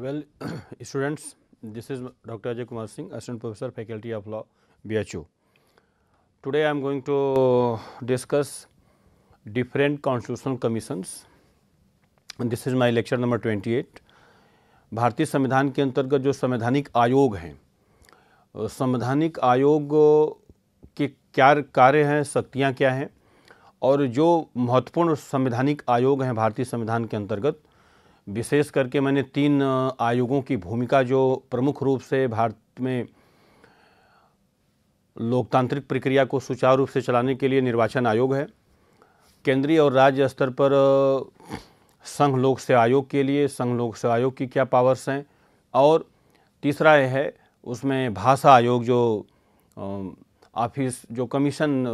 well students this is doctor Ajay Kumar Singh assistant professor faculty of law B H BHU today I am going to discuss different constitution commissions this is my lecture number twenty eight भारतीय संविधान के अंतर्गत जो संवैधानिक आयोग हैं संवैधानिक आयोग के क्या कार्य हैं शक्तियाँ क्या हैं और जो महत्वपूर्ण संवैधानिक आयोग हैं भारतीय संविधान के अंतर्गत विशेष करके मैंने तीन आयोगों की भूमिका जो प्रमुख रूप से भारत में लोकतांत्रिक प्रक्रिया को सुचारू रूप से चलाने के लिए निर्वाचन आयोग है केंद्रीय और राज्य स्तर पर संघ लोक सेवा आयोग के लिए संघ लोक सेवा आयोग की क्या पावर्स हैं और तीसरा यह है उसमें भाषा आयोग जो ऑफिस जो कमीशन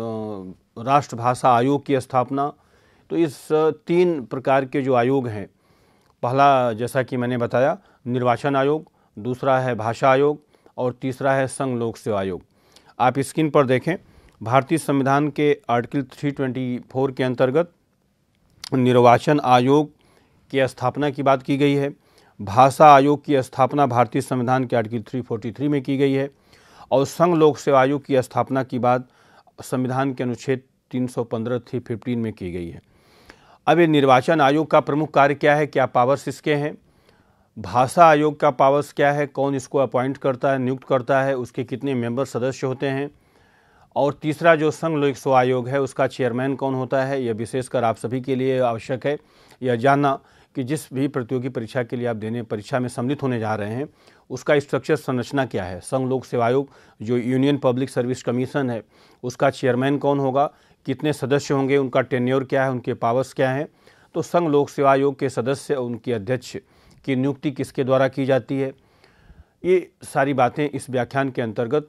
राष्ट्रभाषा आयोग की स्थापना तो इस तीन प्रकार के जो आयोग हैं पहला जैसा कि मैंने बताया निर्वाचन आयोग दूसरा है भाषा आयोग और तीसरा है संघ लोक सेवा आयोग आप स्क्रीन पर देखें भारतीय संविधान के आर्टिकल 324 के अंतर्गत निर्वाचन आयोग की स्थापना की बात की गई है भाषा आयोग की स्थापना भारतीय संविधान के आर्टिकल 343 में की गई है और संघ लोक सेवा आयोग की स्थापना की बात संविधान के अनुच्छेद 315 315 में की गई है अब ये निर्वाचन आयोग का प्रमुख कार्य क्या है क्या पावर्स इसके हैं भाषा आयोग का पावर्स क्या है कौन इसको अपॉइंट करता है नियुक्त करता है उसके कितने मेंबर सदस्य होते हैं और तीसरा जो संघ लोक सेवा आयोग है उसका चेयरमैन कौन होता है यह विशेषकर आप सभी के लिए आवश्यक है यह जानना कि जिस भी प्रतियोगी परीक्षा के लिए आप देने परीक्षा में सम्मिलित होने जा रहे हैं उसका स्ट्रक्चर संरचना क्या है संघ लोक सेवा आयोग जो यूनियन पब्लिक सर्विस कमीशन है उसका चेयरमैन कौन होगा कितने सदस्य होंगे उनका टेन्योर क्या है उनके पावर्स क्या हैं तो संघ लोक सेवा आयोग के सदस्य और उनके अध्यक्ष की नियुक्ति किसके द्वारा की जाती है ये सारी बातें इस व्याख्यान के अंतर्गत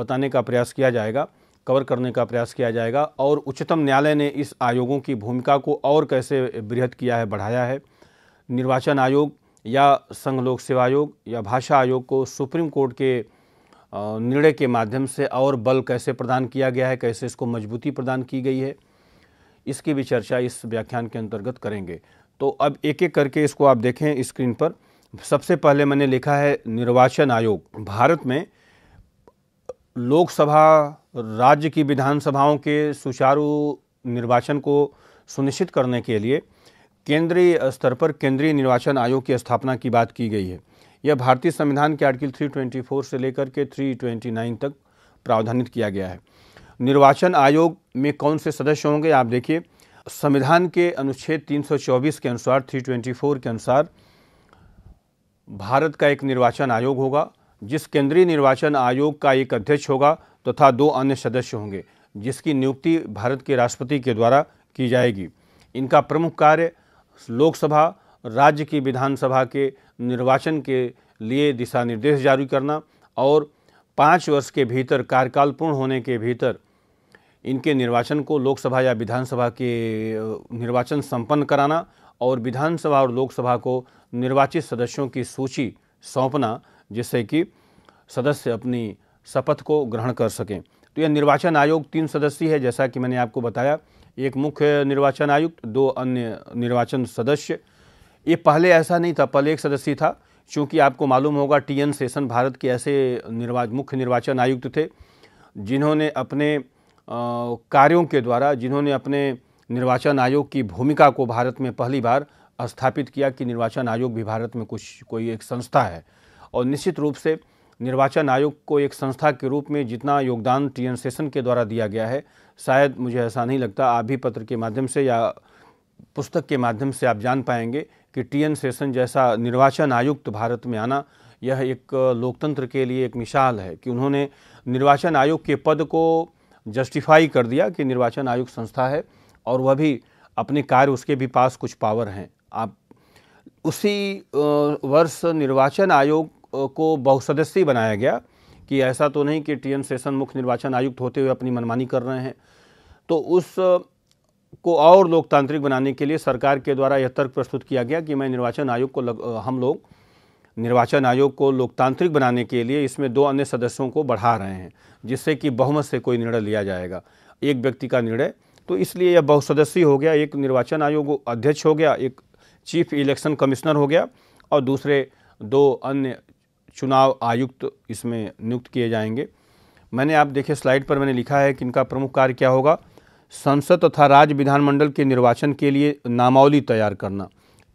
बताने का प्रयास किया जाएगा कवर करने का प्रयास किया जाएगा और उच्चतम न्यायालय ने इस आयोगों की भूमिका को और कैसे बृहद किया है बढ़ाया है निर्वाचन आयोग या संघ लोक सेवा आयोग या भाषा आयोग को सुप्रीम कोर्ट के निर्णय के माध्यम से और बल कैसे प्रदान किया गया है कैसे इसको मजबूती प्रदान की गई है इसकी भी चर्चा इस व्याख्यान के अंतर्गत करेंगे तो अब एक एक करके इसको आप देखें स्क्रीन पर सबसे पहले मैंने लिखा है निर्वाचन आयोग भारत में लोकसभा राज्य की विधानसभाओं के सुचारू निर्वाचन को सुनिश्चित करने के लिए केंद्रीय स्तर पर केंद्रीय निर्वाचन आयोग की स्थापना की बात की गई है यह भारतीय संविधान के आर्टिकल 324 से लेकर के 329 तक प्रावधानित किया गया है निर्वाचन आयोग में कौन से सदस्य होंगे आप देखिए संविधान के अनुच्छेद 324 के अनुसार 324 के अनुसार भारत का एक निर्वाचन आयोग होगा जिस केंद्रीय निर्वाचन आयोग का एक अध्यक्ष होगा तथा तो दो अन्य सदस्य होंगे जिसकी नियुक्ति भारत के राष्ट्रपति के द्वारा की जाएगी इनका प्रमुख कार्य लोकसभा राज्य की विधानसभा के निर्वाचन के लिए दिशा निर्देश जारी करना और पाँच वर्ष के भीतर कार्यकाल पूर्ण होने के भीतर इनके निर्वाचन को लोकसभा या विधानसभा के निर्वाचन संपन्न कराना और विधानसभा और लोकसभा को निर्वाचित सदस्यों की सूची सौंपना जिससे कि सदस्य अपनी शपथ को ग्रहण कर सकें तो यह निर्वाचन आयोग तीन सदस्यीय है जैसा कि मैंने आपको बताया एक मुख्य निर्वाचन आयुक्त दो अन्य निर्वाचन सदस्य ये पहले ऐसा नहीं था पहले एक सदस्य था चूँकि आपको मालूम होगा टी एन सेशन भारत के ऐसे निर्वाच मुख्य निर्वाचन आयुक्त थे जिन्होंने अपने कार्यों के द्वारा जिन्होंने अपने निर्वाचन आयोग की भूमिका को भारत में पहली बार स्थापित किया कि निर्वाचन आयोग भी भारत में कुछ कोई एक संस्था है और निश्चित रूप से निर्वाचन आयोग को एक संस्था के रूप में जितना योगदान टी एन सेशन के द्वारा दिया गया है शायद मुझे ऐसा नहीं लगता आप भी पत्र के माध्यम से या पुस्तक के माध्यम से आप जान पाएंगे कि टीएन सेशन जैसा निर्वाचन आयुक्त भारत में आना यह एक लोकतंत्र के लिए एक मिसाल है कि उन्होंने निर्वाचन आयोग के पद को जस्टिफाई कर दिया कि निर्वाचन आयोग संस्था है और वह भी अपने कार्य उसके भी पास कुछ पावर हैं आप उसी वर्ष निर्वाचन आयोग को बहुसदस्यीय बनाया गया कि ऐसा तो नहीं कि टी एन सेशन मुख्य निर्वाचन आयुक्त होते हुए अपनी मनमानी कर रहे हैं तो उस को और लोकतांत्रिक बनाने के लिए सरकार के द्वारा यह तर्क प्रस्तुत किया गया कि मैं निर्वाचन आयोग को लग, हम लोग निर्वाचन आयोग को लोकतांत्रिक बनाने के लिए इसमें दो अन्य सदस्यों को बढ़ा रहे हैं जिससे कि बहुमत से कोई निर्णय लिया जाएगा एक व्यक्ति का निर्णय तो इसलिए यह बहुसदस्यीय हो गया एक निर्वाचन आयोग अध्यक्ष हो गया एक चीफ इलेक्शन कमिश्नर हो गया और दूसरे दो अन्य चुनाव आयुक्त इसमें नियुक्त किए जाएंगे मैंने आप देखे स्लाइड पर मैंने लिखा है कि इनका प्रमुख कार्य क्या होगा संसद तथा राज्य विधानमंडल के निर्वाचन के लिए नामावली तैयार करना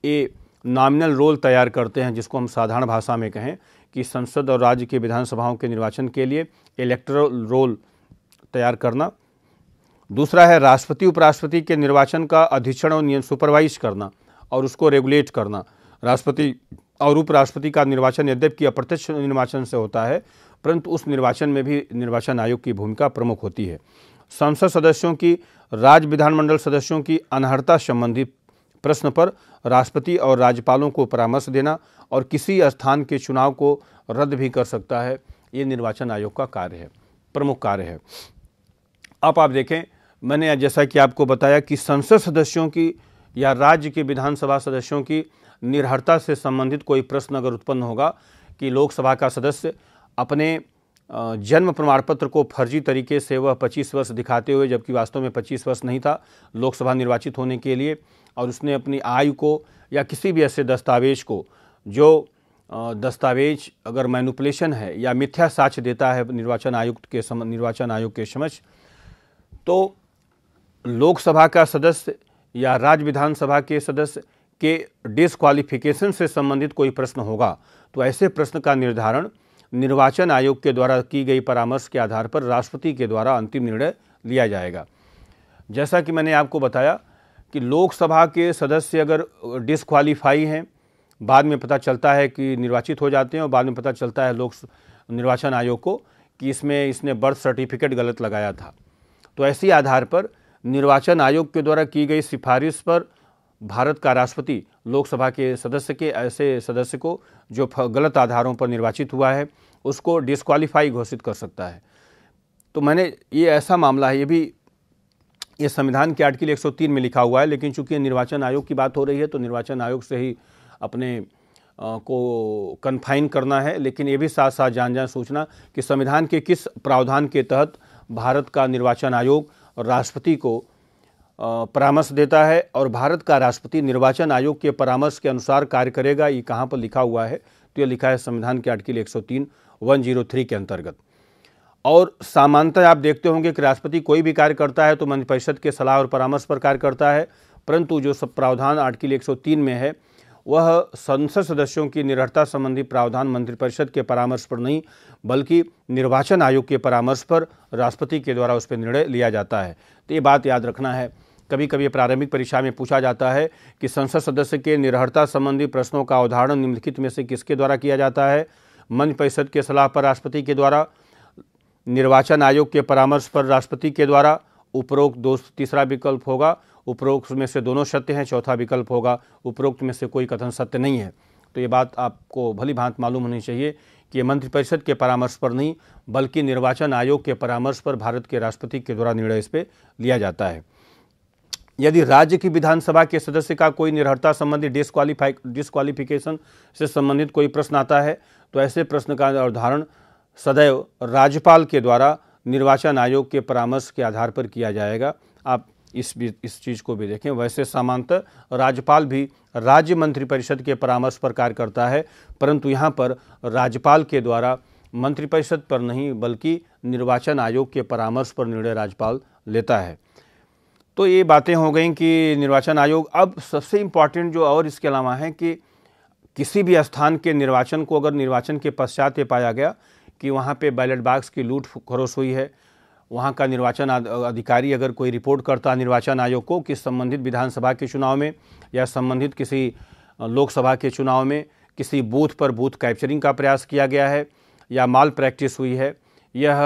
ये नामिनल रोल तैयार करते हैं जिसको हम साधारण भाषा में कहें कि संसद और राज्य के विधानसभाओं के निर्वाचन के लिए इलेक्ट्रल रोल तैयार करना दूसरा है राष्ट्रपति उपराष्ट्रपति के निर्वाचन का अधीक्षण और नियम सुपरवाइज करना और उसको रेगुलेट करना राष्ट्रपति और उपराष्ट्रपति का निर्वाचन यद्यपि अप्रत्यक्ष निर्वाचन से होता है परंतु उस निर्वाचन में भी निर्वाचन आयोग की भूमिका प्रमुख होती है संसद सदस्यों की राज्य विधानमंडल सदस्यों की अनहर्ता संबंधी प्रश्न पर राष्ट्रपति और राज्यपालों को परामर्श देना और किसी स्थान के चुनाव को रद्द भी कर सकता है ये निर्वाचन आयोग का कार्य है प्रमुख कार्य है अब आप देखें मैंने जैसा कि आपको बताया कि संसद सदस्यों की या राज्य के विधानसभा सदस्यों की निर्हरता से संबंधित कोई प्रश्न अगर उत्पन्न होगा कि लोकसभा का सदस्य अपने जन्म प्रमाण पत्र को फर्जी तरीके से वह 25 वर्ष दिखाते हुए जबकि वास्तव में 25 वर्ष नहीं था लोकसभा निर्वाचित होने के लिए और उसने अपनी आयु को या किसी भी ऐसे दस्तावेज को जो दस्तावेज अगर मैनुपलेशन है या मिथ्या साक्ष देता है निर्वाचन आयुक्त के सम निर्वाचन आयोग के समक्ष तो लोकसभा का सदस्य या राज्य विधानसभा के सदस्य के डिसक्वालिफिकेशन से संबंधित कोई प्रश्न होगा तो ऐसे प्रश्न का निर्धारण निर्वाचन आयोग के द्वारा की गई परामर्श के आधार पर राष्ट्रपति के द्वारा अंतिम निर्णय लिया जाएगा जैसा कि मैंने आपको बताया कि लोकसभा के सदस्य अगर डिसक्वालीफाई हैं बाद में पता चलता है कि निर्वाचित हो जाते हैं और बाद में पता चलता है लोक निर्वाचन आयोग को कि इसमें इसने बर्थ सर्टिफिकेट गलत लगाया था तो ऐसी आधार पर निर्वाचन आयोग के द्वारा की गई सिफारिश पर भारत का राष्ट्रपति लोकसभा के सदस्य के ऐसे सदस्य को जो गलत आधारों पर निर्वाचित हुआ है उसको डिस्क्वालीफाई घोषित कर सकता है तो मैंने ये ऐसा मामला है ये भी ये संविधान के आर्टिकल 103 में लिखा हुआ है लेकिन चूंकि निर्वाचन आयोग की बात हो रही है तो निर्वाचन आयोग से ही अपने आ, को कन्फाइन करना है लेकिन ये भी साथ साथ जान जान सोचना कि संविधान के किस प्रावधान के तहत भारत का निर्वाचन आयोग राष्ट्रपति को परामर्श देता है और भारत का राष्ट्रपति निर्वाचन आयोग के परामर्श के अनुसार कार्य करेगा ये कहाँ पर लिखा हुआ है तो ये लिखा है संविधान के आर्टिकल 103 103 के अंतर्गत और सामान्यतः आप देखते होंगे कि राष्ट्रपति कोई भी कार्य करता है तो मंत्रिपरिषद के सलाह और परामर्श पर कार्य करता है परंतु जो सब प्रावधान आर्टिकल एक में है वह संसद सदस्यों की निरहता संबंधी प्रावधान मंत्रिपरिषद के परामर्श पर नहीं बल्कि निर्वाचन आयोग के परामर्श पर राष्ट्रपति के द्वारा उस पर निर्णय लिया जाता है तो ये बात याद रखना है कभी कभी प्रारंभिक परीक्षा में पूछा जाता है कि संसद सदस्य के निर्हरता संबंधी प्रश्नों का उदाहरण निम्नलिखित में से किसके द्वारा किया जाता है मंच परिषद के सलाह पर राष्ट्रपति के द्वारा निर्वाचन आयोग के परामर्श पर राष्ट्रपति के द्वारा उपरोक्त दो तीसरा विकल्प होगा उपरोक्त में से दोनों सत्य हैं चौथा विकल्प होगा उपरोक्त में से कोई कथन सत्य नहीं है तो ये बात आपको भली भांत मालूम होनी चाहिए कि मंत्रिपरिषद के परामर्श पर नहीं बल्कि निर्वाचन आयोग के परामर्श पर भारत के राष्ट्रपति के द्वारा निर्णय इस पर लिया जाता है यदि राज्य की विधानसभा के सदस्य का कोई निर्भरता संबंधी डिस्कालीफाई डिस्कालीफिकेशन से संबंधित कोई प्रश्न आता है तो ऐसे प्रश्न का अवधारण सदैव राज्यपाल के द्वारा निर्वाचन आयोग के परामर्श के आधार पर किया जाएगा आप इस भी इस चीज़ को भी देखें वैसे सामान्यतः राज्यपाल भी राज्य मंत्रिपरिषद के परामर्श पर कार्य करता है परंतु यहाँ पर राज्यपाल के द्वारा मंत्रिपरिषद पर नहीं बल्कि निर्वाचन आयोग के परामर्श पर निर्णय राज्यपाल लेता है तो ये बातें हो गई कि निर्वाचन आयोग अब सबसे इम्पॉर्टेंट जो और इसके अलावा है कि किसी भी स्थान के निर्वाचन को अगर निर्वाचन के पश्चात ये पाया गया कि वहाँ पे बैलेट बाक्स की लूट खरोश हुई है वहाँ का निर्वाचन अधिकारी अगर कोई रिपोर्ट करता निर्वाचन आयोग को कि संबंधित विधानसभा के चुनाव में या संबंधित किसी लोकसभा के चुनाव में किसी बूथ पर बूथ कैप्चरिंग का प्रयास किया गया है या माल प्रैक्टिस हुई है यह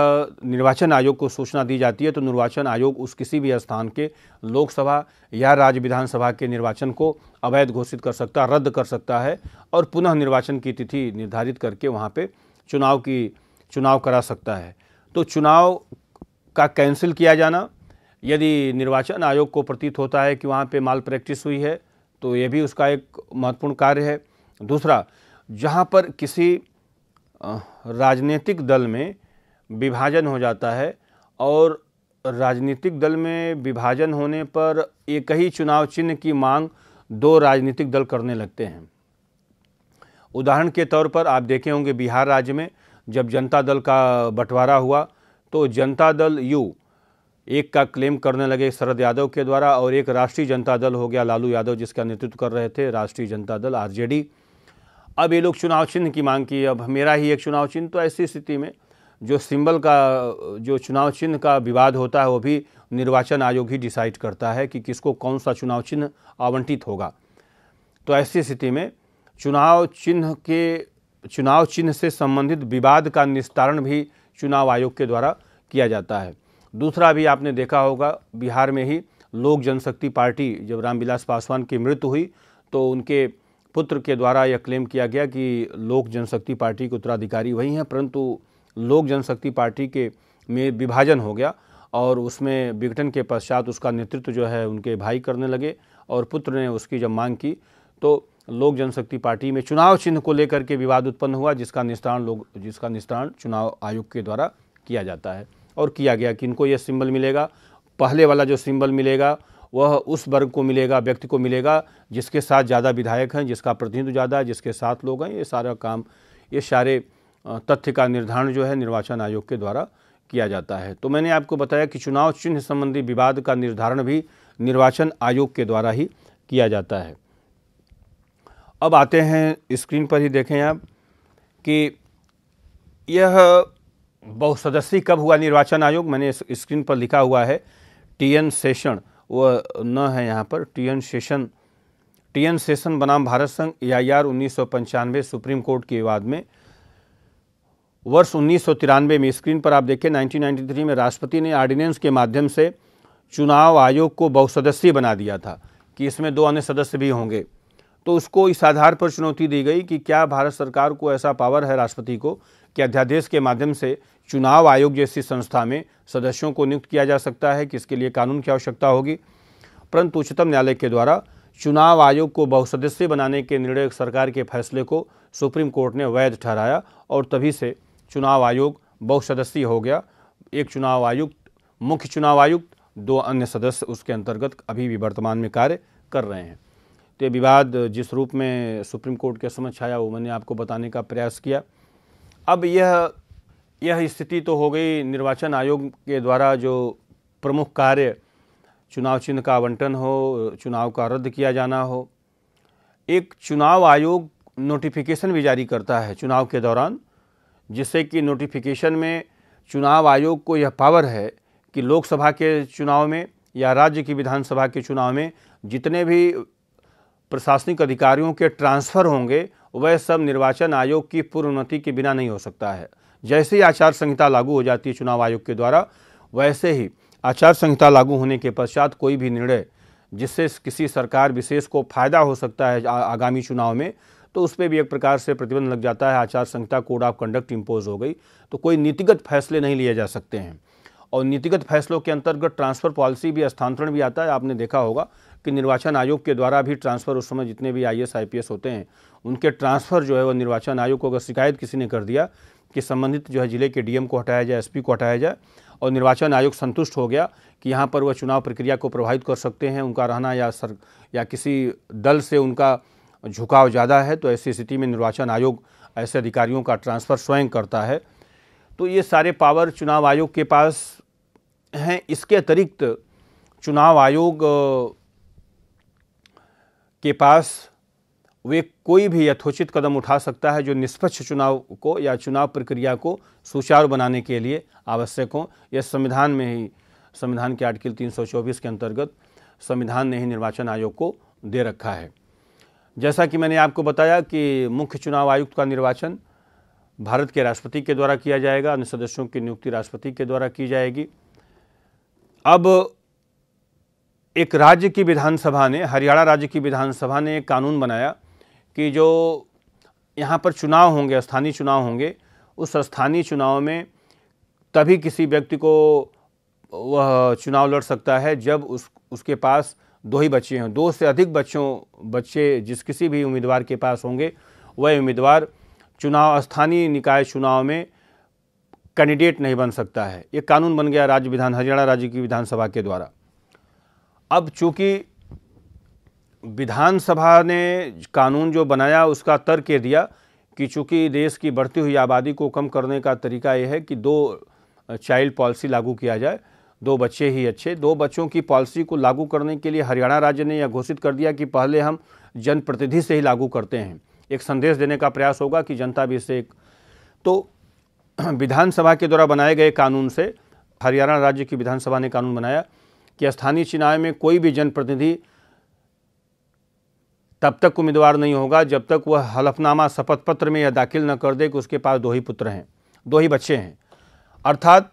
निर्वाचन आयोग को सूचना दी जाती है तो निर्वाचन आयोग उस किसी भी स्थान के लोकसभा या राज्य विधानसभा के निर्वाचन को अवैध घोषित कर सकता रद्द कर सकता है और पुनः निर्वाचन की तिथि निर्धारित करके वहाँ पे चुनाव की चुनाव करा सकता है तो चुनाव का कैंसिल किया जाना यदि निर्वाचन आयोग को प्रतीत होता है कि वहाँ पर माल प्रैक्टिस हुई है तो ये भी उसका एक महत्वपूर्ण कार्य है दूसरा जहाँ पर किसी राजनीतिक दल में विभाजन हो जाता है और राजनीतिक दल में विभाजन होने पर एक ही चुनाव चिन्ह की मांग दो राजनीतिक दल करने लगते हैं उदाहरण के तौर पर आप देखे होंगे बिहार राज्य में जब जनता दल का बंटवारा हुआ तो जनता दल यू एक का क्लेम करने लगे शरद यादव के द्वारा और एक राष्ट्रीय जनता दल हो गया लालू यादव जिसका नेतृत्व कर रहे थे राष्ट्रीय जनता दल आरजेडी अब ये लोग चुनाव चिन्ह की मांग की अब मेरा ही एक चुनाव चिन्ह तो ऐसी स्थिति में जो सिंबल का जो चुनाव चिन्ह का विवाद होता है वो भी निर्वाचन आयोग ही डिसाइड करता है कि किसको कौन सा चुनाव चिन्ह आवंटित होगा तो ऐसी स्थिति में चुनाव चिन्ह के चुनाव चिन्ह से संबंधित विवाद का निस्तारण भी चुनाव आयोग के द्वारा किया जाता है दूसरा भी आपने देखा होगा बिहार में ही लोक जनशक्ति पार्टी जब रामविलास पासवान की मृत्यु हुई तो उनके पुत्र के द्वारा यह क्लेम किया गया कि लोक जनशक्ति पार्टी के उत्तराधिकारी वही हैं परंतु लोक जनशक्ति पार्टी के में विभाजन हो गया और उसमें विघटन के पश्चात उसका नेतृत्व जो है उनके भाई करने लगे और पुत्र ने उसकी जब मांग की तो लोक जनशक्ति पार्टी में चुनाव चिन्ह को लेकर के विवाद उत्पन्न हुआ जिसका निस्तारण लोग जिसका निस्तारण चुनाव आयोग के द्वारा किया जाता है और किया गया कि इनको यह सिंबल मिलेगा पहले वाला जो सिंबल मिलेगा वह उस वर्ग को मिलेगा व्यक्ति को मिलेगा जिसके साथ ज़्यादा विधायक हैं जिसका प्रतिनिधित्व ज़्यादा है जिसके साथ लोग हैं ये सारा काम ये सारे तथ्य का निर्धारण जो है निर्वाचन आयोग के द्वारा किया जाता है तो मैंने आपको बताया कि चुनाव चिन्ह संबंधी विवाद का निर्धारण भी निर्वाचन आयोग के द्वारा ही किया जाता है अब आते हैं स्क्रीन पर ही देखें आप कि यह बहुसदस्यी कब हुआ निर्वाचन आयोग मैंने स्क्रीन पर लिखा हुआ है टी एन सेशन वह न है यहाँ पर T N Seshan T N Seshan बनाम भारत संघ ए आई आर उन्नीस सुप्रीम कोर्ट के विवाद में वर्ष उन्नीस में स्क्रीन पर आप देखें 1993 में राष्ट्रपति ने आर्डिनेंस के माध्यम से चुनाव आयोग को बहुसदस्यीय बना दिया था कि इसमें दो अन्य सदस्य भी होंगे तो उसको इस आधार पर चुनौती दी गई कि क्या भारत सरकार को ऐसा पावर है राष्ट्रपति को कि अध्यादेश के माध्यम से चुनाव आयोग जैसी संस्था में सदस्यों को नियुक्त किया जा सकता है कि इसके लिए कानून की आवश्यकता होगी परंतु उच्चतम न्यायालय के द्वारा चुनाव आयोग को बहुसदस्य बनाने के निर्णय सरकार के फैसले को सुप्रीम कोर्ट ने वैध ठहराया और तभी से चुनाव आयोग बहुसदस्यीय हो गया एक चुनाव आयुक्त मुख्य चुनाव आयुक्त दो अन्य सदस्य उसके अंतर्गत अभी भी वर्तमान में कार्य कर रहे हैं तो ये विवाद जिस रूप में सुप्रीम कोर्ट के समक्ष आया वो मैंने आपको बताने का प्रयास किया अब यह यह स्थिति तो हो गई निर्वाचन आयोग के द्वारा जो प्रमुख कार्य चुनाव चिन्ह का आवंटन हो चुनाव का रद्द किया जाना हो एक चुनाव आयोग नोटिफिकेशन भी जारी करता है चुनाव के दौरान जिससे कि नोटिफिकेशन में चुनाव आयोग को यह पावर है कि लोकसभा के चुनाव में या राज्य की विधानसभा के चुनाव में जितने भी प्रशासनिक अधिकारियों के ट्रांसफ़र होंगे वह सब निर्वाचन आयोग की पूर्व अनुमति के बिना नहीं हो सकता है जैसे ही आचार संहिता लागू हो जाती है चुनाव आयोग के द्वारा वैसे ही आचार संहिता लागू होने के पश्चात कोई भी निर्णय जिससे किसी सरकार विशेष को फायदा हो सकता है आगामी चुनाव में तो उस पर भी एक प्रकार से प्रतिबंध लग जाता है आचार संहिता कोड ऑफ कंडक्ट इम्पोज हो गई तो कोई नीतिगत फैसले नहीं लिए जा सकते हैं और नीतिगत फैसलों के अंतर्गत ट्रांसफ़र पॉलिसी भी स्थानांतरण भी आता है आपने देखा होगा कि निर्वाचन आयोग के द्वारा भी ट्रांसफ़र उस समय जितने भी आई एस होते हैं उनके ट्रांसफ़र जो है वह निर्वाचन आयोग को अगर शिकायत किसी ने कर दिया कि संबंधित जो है ज़िले के डीएम को हटाया जाए एसपी को हटाया जाए और निर्वाचन आयोग संतुष्ट हो गया कि यहाँ पर वह चुनाव प्रक्रिया को प्रभावित कर सकते हैं उनका रहना या सर या किसी दल से उनका झुकाव ज़्यादा है तो ऐसी स्थिति में निर्वाचन आयोग ऐसे अधिकारियों का ट्रांसफ़र स्वयं करता है तो ये सारे पावर चुनाव आयोग के पास हैं इसके अतिरिक्त चुनाव आयोग के पास वे कोई भी यथोचित कदम उठा सकता है जो निष्पक्ष चुनाव को या चुनाव प्रक्रिया को सुचारू बनाने के लिए आवश्यक हो यह संविधान में ही संविधान के आर्टिकल 324 के अंतर्गत संविधान ने ही निर्वाचन आयोग को दे रखा है जैसा कि मैंने आपको बताया कि मुख्य चुनाव आयुक्त का निर्वाचन भारत के राष्ट्रपति के द्वारा किया जाएगा अन्य सदस्यों की नियुक्ति राष्ट्रपति के द्वारा की जाएगी अब एक राज्य की विधानसभा ने हरियाणा राज्य की विधानसभा ने एक कानून बनाया कि जो यहाँ पर चुनाव होंगे स्थानीय चुनाव होंगे उस स्थानीय चुनाव में तभी किसी व्यक्ति को वह चुनाव लड़ सकता है जब उस उसके पास दो ही बच्चे हों दो से अधिक बच्चों बच्चे जिस किसी भी उम्मीदवार के पास होंगे वह उम्मीदवार चुनाव स्थानीय निकाय चुनाव में कैंडिडेट नहीं बन सकता है ये कानून बन गया राज्य विधान हरियाणा राज्य की विधानसभा के द्वारा अब चूँकि विधानसभा ने कानून जो बनाया उसका तर्क ये दिया कि चूँकि देश की बढ़ती हुई आबादी को कम करने का तरीका यह है कि दो चाइल्ड पॉलिसी लागू किया जाए दो बच्चे ही अच्छे दो बच्चों की पॉलिसी को लागू करने के लिए हरियाणा राज्य ने यह घोषित कर दिया कि पहले हम जनप्रतिनिधि से ही लागू करते हैं एक संदेश देने का प्रयास होगा कि जनता भी इसे तो विधानसभा के द्वारा बनाए गए कानून से हरियाणा राज्य की विधानसभा ने कानून बनाया कि स्थानीय चुनाव में कोई भी जनप्रतिनिधि तब तक उम्मीदवार नहीं होगा जब तक वह हलफनामा शपथ पत्र में यह दाखिल न कर दे कि उसके पास दो ही पुत्र हैं दो ही बच्चे हैं अर्थात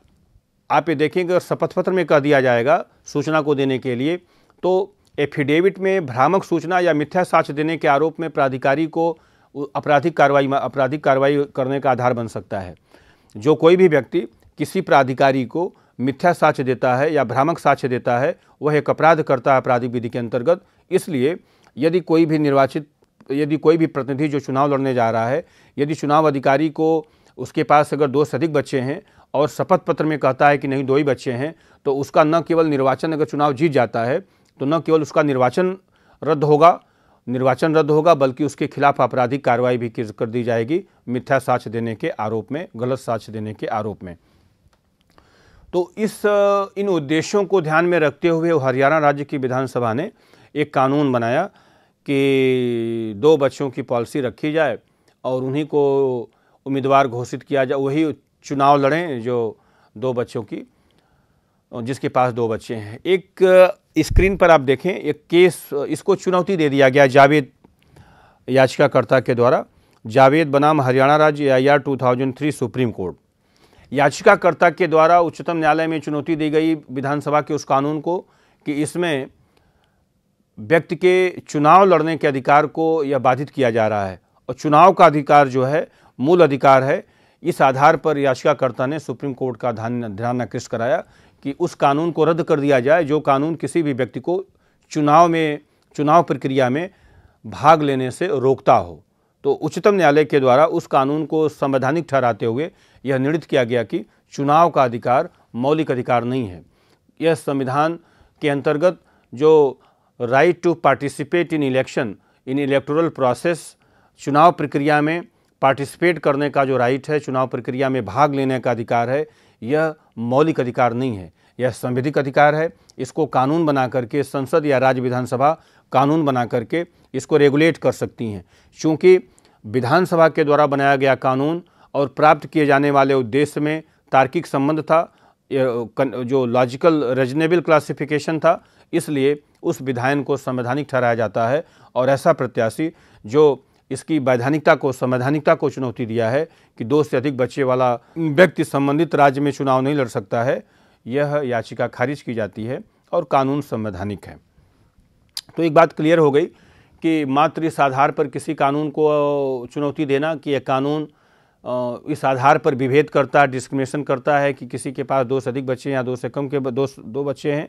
आप ये देखेंगे अगर शपथ पत्र में कह दिया जाएगा सूचना को देने के लिए तो एफिडेविट में भ्रामक सूचना या मिथ्या साक्ष्य देने के आरोप में प्राधिकारी को आपराधिक कार्रवाई आपराधिक कार्रवाई करने का आधार बन सकता है जो कोई भी व्यक्ति किसी प्राधिकारी को मिथ्या साक्ष्य देता है या भ्रामक साक्ष्य देता है वह एक अपराध करता है आपराधिक विधि के अंतर्गत इसलिए यदि कोई भी निर्वाचित यदि कोई भी प्रतिनिधि जो चुनाव लड़ने जा रहा है यदि चुनाव अधिकारी को उसके पास अगर दो से अधिक बच्चे हैं और शपथ पत्र में कहता है कि नहीं दो ही बच्चे हैं तो उसका न केवल निर्वाचन अगर चुनाव जीत जाता है तो न केवल उसका निर्वाचन रद्द होगा निर्वाचन रद्द होगा बल्कि उसके खिलाफ आपराधिक कार्रवाई भी कर दी जाएगी मिथ्या साक्ष देने के आरोप में गलत साक्ष देने के आरोप में तो इस इन उद्देश्यों को ध्यान में रखते हुए हरियाणा राज्य की विधानसभा ने एक कानून बनाया कि दो बच्चों की पॉलिसी रखी जाए और उन्हीं को उम्मीदवार घोषित किया जाए वही चुनाव लड़ें जो दो बच्चों की जिसके पास दो बच्चे हैं एक स्क्रीन पर आप देखें एक केस इसको चुनौती दे दिया गया जावेद याचिकाकर्ता के द्वारा जावेद बनाम हरियाणा राज्य I R two thousand three Supreme Court याचिकाकर्ता के द्वारा उच्चतम न्यायालय में चुनौती दी गई विधानसभा के उस कानून को कि इसमें व्यक्ति के चुनाव लड़ने के अधिकार को यह बाधित किया जा रहा है और चुनाव का अधिकार जो है मूल अधिकार है इस आधार पर याचिकाकर्ता ने सुप्रीम कोर्ट का ध्यान ध्यान आकृष्ट कराया कि उस कानून को रद्द कर दिया जाए जो कानून किसी भी व्यक्ति को चुनाव में चुनाव प्रक्रिया में भाग लेने से रोकता हो तो उच्चतम न्यायालय के द्वारा उस कानून को संवैधानिक ठहराते हुए यह निर्णित किया गया कि चुनाव का अधिकार मौलिक अधिकार नहीं है यह संविधान के अंतर्गत जो right to participate in election in electoral process चुनाव प्रक्रिया में पार्टिसिपेट करने का जो राइट है चुनाव प्रक्रिया में भाग लेने का अधिकार है यह मौलिक अधिकार नहीं है यह संविधिक अधिकार है इसको कानून बना करके संसद या राज्य विधानसभा कानून बना करके इसको रेगुलेट कर सकती हैं चूँकि विधानसभा के द्वारा बनाया गया कानून और प्राप्त किए जाने वाले उद्देश्य में तार्किक संबंध था जो लॉजिकल रिजनेबल क्लासिफिकेशन था इसलिए उस विधायन को संवैधानिक ठहराया जाता है और ऐसा प्रत्याशी जो इसकी वैधानिकता को संवैधानिकता को चुनौती दिया है कि दो से अधिक बच्चे वाला व्यक्ति संबंधित राज्य में चुनाव नहीं लड़ सकता है यह याचिका खारिज की जाती है और कानून संवैधानिक है तो एक बात क्लियर हो गई कि मात्र इस आधार पर किसी कानून को चुनौती देना कि यह कानून इस आधार पर विभेद करता है डिस्क्रिमिनेशन करता है कि किसी के पास दो से अधिक बच्चे या दो से कम के दो दो बच्चे हैं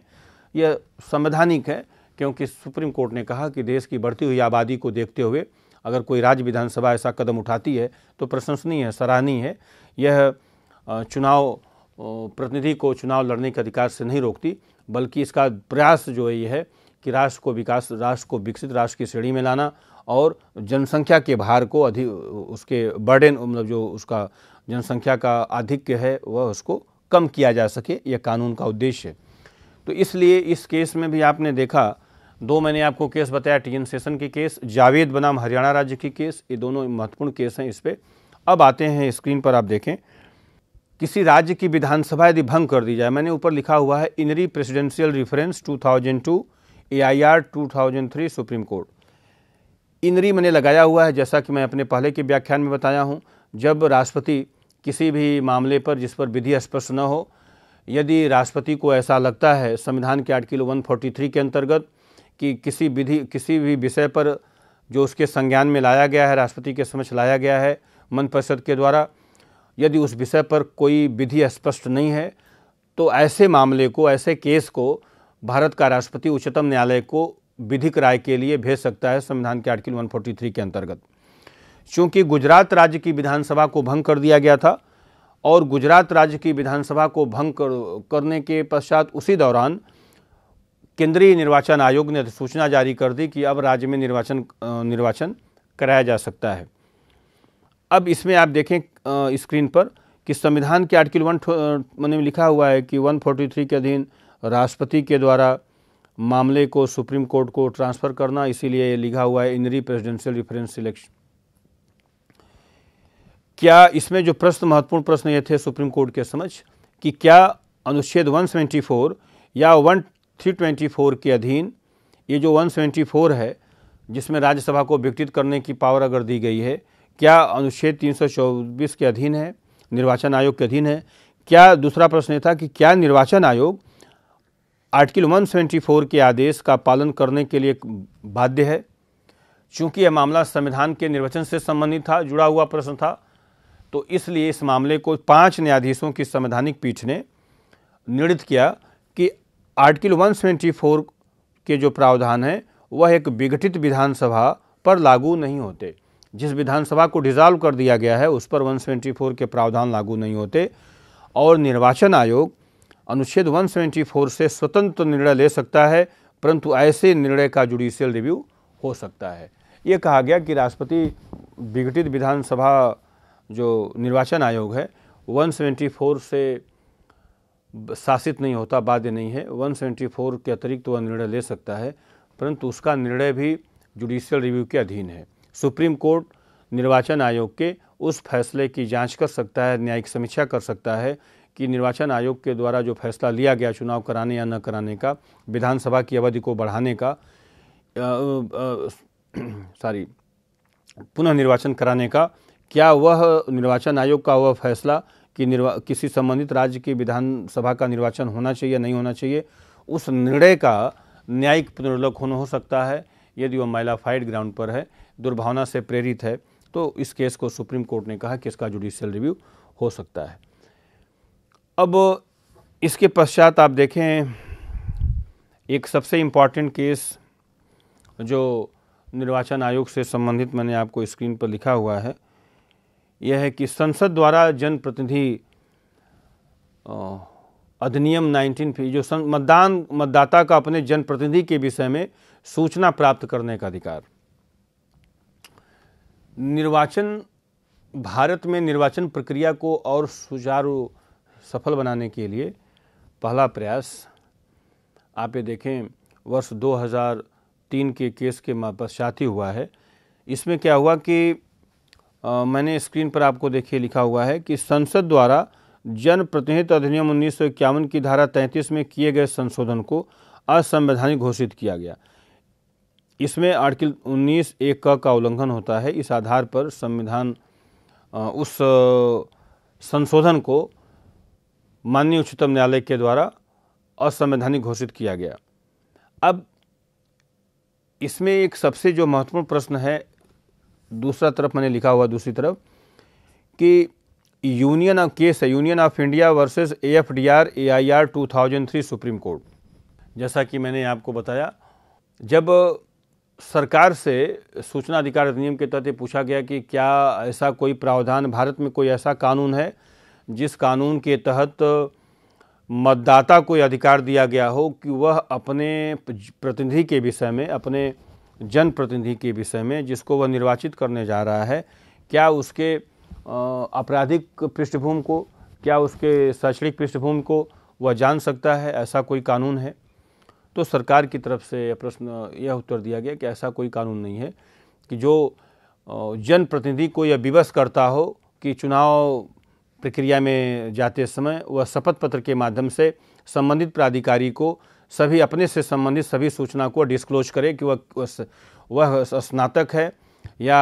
यह संवैधानिक है क्योंकि सुप्रीम कोर्ट ने कहा कि देश की बढ़ती हुई आबादी को देखते हुए अगर कोई राज्य विधानसभा ऐसा कदम उठाती है तो प्रशंसनीय है सराहनीय है यह चुनाव प्रतिनिधि को चुनाव लड़ने के अधिकार से नहीं रोकती बल्कि इसका प्रयास जो है ये है कि राष्ट्र को विकास राष्ट्र को विकसित राष्ट्र की श्रेणी में लाना और जनसंख्या के भार को अधिक उसके बर्डन मतलब जो उसका जनसंख्या का आधिक्य है वह उसको कम किया जा सके यह कानून का उद्देश्य है तो इसलिए इस केस में भी आपने देखा दो मैंने आपको केस बताया टी एन सेशन की केस जावेद बनाम हरियाणा राज्य की केस ये दोनों महत्वपूर्ण केस हैं इस पर अब आते हैं स्क्रीन पर आप देखें किसी राज्य की विधानसभा यदि भंग कर दी जाए मैंने ऊपर लिखा हुआ है in re presidential reference 2002 thousand three Supreme Court in re मैंने लगाया हुआ है जैसा कि मैं अपने पहले के व्याख्यान में बताया हूँ जब राष्ट्रपति किसी भी मामले पर जिस पर विधि स्पष्ट न हो यदि राष्ट्रपति को ऐसा लगता है संविधान के आर्टिकल 143 के अंतर्गत कि किसी विधि किसी भी विषय पर जो उसके संज्ञान में लाया गया है राष्ट्रपति के समक्ष लाया गया है मंत्रिपरिषद परिषद के द्वारा यदि उस विषय पर कोई विधि स्पष्ट नहीं है तो ऐसे मामले को ऐसे केस को भारत का राष्ट्रपति उच्चतम न्यायालय को विधिक राय के लिए भेज सकता है संविधान के आर्टिकल 143 के अंतर्गत चूँकि गुजरात राज्य की विधानसभा को भंग कर दिया गया था और गुजरात राज्य की विधानसभा को भंग कर, करने के पश्चात उसी दौरान केंद्रीय निर्वाचन आयोग ने सूचना जारी कर दी कि अब राज्य में निर्वाचन निर्वाचन कराया जा सकता है अब इसमें आप देखें स्क्रीन पर कि संविधान के आर्टिकल वन मैंने लिखा हुआ है कि 143 के अधीन राष्ट्रपति के द्वारा मामले को सुप्रीम कोर्ट को ट्रांसफ़र करना इसीलिए ये लिखा हुआ है इनरी प्रेसिडेंशियल रिफरेंस सिलेक्शन क्या इसमें जो प्रश्न महत्वपूर्ण प्रश्न ये थे सुप्रीम कोर्ट के समझ कि क्या अनुच्छेद 174 या वन 324 के अधीन ये जो 174 है जिसमें राज्यसभा को विकटित करने की पावर अगर दी गई है क्या अनुच्छेद 324 के अधीन है निर्वाचन आयोग के अधीन है क्या दूसरा प्रश्न था कि क्या निर्वाचन आयोग आर्टिकल 174 के आदेश का पालन करने के लिए बाध्य है चूंकि यह मामला संविधान के निर्वाचन से संबंधित था जुड़ा हुआ प्रश्न था तो इसलिए इस मामले को पांच न्यायाधीशों की संवैधानिक पीठ ने निर्णित किया आर्टिकल 174 के जो प्रावधान हैं वह एक विघटित विधानसभा पर लागू नहीं होते जिस विधानसभा को डिजॉल्व कर दिया गया है उस पर 174 के प्रावधान लागू नहीं होते और निर्वाचन आयोग अनुच्छेद 174 से स्वतंत्र निर्णय ले सकता है परंतु ऐसे निर्णय का जुडिशियल रिव्यू हो सकता है ये कहा गया कि राष्ट्रपति विघटित विधानसभा जो निर्वाचन आयोग है 174 से शासित नहीं होता बाध्य नहीं है 174 के अतिरिक्त वह निर्णय ले सकता है परंतु उसका निर्णय भी जुडिशियल रिव्यू के अधीन है सुप्रीम कोर्ट निर्वाचन आयोग के उस फैसले की जांच कर सकता है न्यायिक समीक्षा कर सकता है कि निर्वाचन आयोग के द्वारा जो फैसला लिया गया चुनाव कराने या न कराने का विधानसभा की अवधि को बढ़ाने का सॉरी पुनः निर्वाचन कराने का क्या वह निर्वाचन आयोग का वह फैसला कि निर्वा किसी संबंधित राज्य की विधानसभा का निर्वाचन होना चाहिए या नहीं होना चाहिए उस निर्णय का न्यायिक पुनर्लोकन हो सकता है यदि वह माइलाफाइड ग्राउंड पर है दुर्भावना से प्रेरित है तो इस केस को सुप्रीम कोर्ट ने कहा कि इसका जुडिशियल रिव्यू हो सकता है अब इसके पश्चात आप देखें एक सबसे इम्पॉर्टेंट केस जो निर्वाचन आयोग से संबंधित मैंने आपको स्क्रीन पर लिखा हुआ है यह है कि संसद द्वारा जनप्रतिनिधि अधिनियम 19 जो मतदान मतदाता का अपने जनप्रतिनिधि के विषय में सूचना प्राप्त करने का अधिकार निर्वाचन भारत में निर्वाचन प्रक्रिया को और सुचारू सफल बनाने के लिए पहला प्रयास आप ये देखें वर्ष 2003 के केस के पश्चात ही हुआ है इसमें क्या हुआ कि आ, मैंने स्क्रीन पर आपको देखिए लिखा हुआ है कि संसद द्वारा जन प्रतिनिधित्व अधिनियम उन्नीस की धारा 33 में किए गए संशोधन को असंवैधानिक घोषित किया गया इसमें आर्टिकल 19 एक का, का उल्लंघन होता है इस आधार पर संविधान उस संशोधन को माननीय उच्चतम न्यायालय के द्वारा असंवैधानिक घोषित किया गया अब इसमें एक सबसे जो महत्वपूर्ण प्रश्न है दूसरा तरफ मैंने लिखा हुआ दूसरी तरफ कि यूनियन ऑफ केस है Union of India versus A F D R A I R two thousand three Supreme Court जैसा कि मैंने आपको बताया जब सरकार से सूचना अधिकार अधिनियम के तहत पूछा गया कि क्या ऐसा कोई प्रावधान भारत में कोई ऐसा कानून है जिस कानून के तहत मतदाता को अधिकार दिया गया हो कि वह अपने प्रतिनिधि के विषय में अपने जनप्रतिनिधि के विषय में जिसको वह निर्वाचित करने जा रहा है क्या उसके आपराधिक पृष्ठभूमि को क्या उसके शैक्षणिक पृष्ठभूमि को वह जान सकता है ऐसा कोई कानून है तो सरकार की तरफ से यह प्रश्न यह उत्तर दिया गया कि ऐसा कोई कानून नहीं है कि जो जनप्रतिनिधि को यह विवश करता हो कि चुनाव प्रक्रिया में जाते समय वह शपथ पत्र के माध्यम से संबंधित प्राधिकारी को सभी अपने से संबंधित सभी सूचना को डिस्क्लोज करे कि वह वह स्नातक है या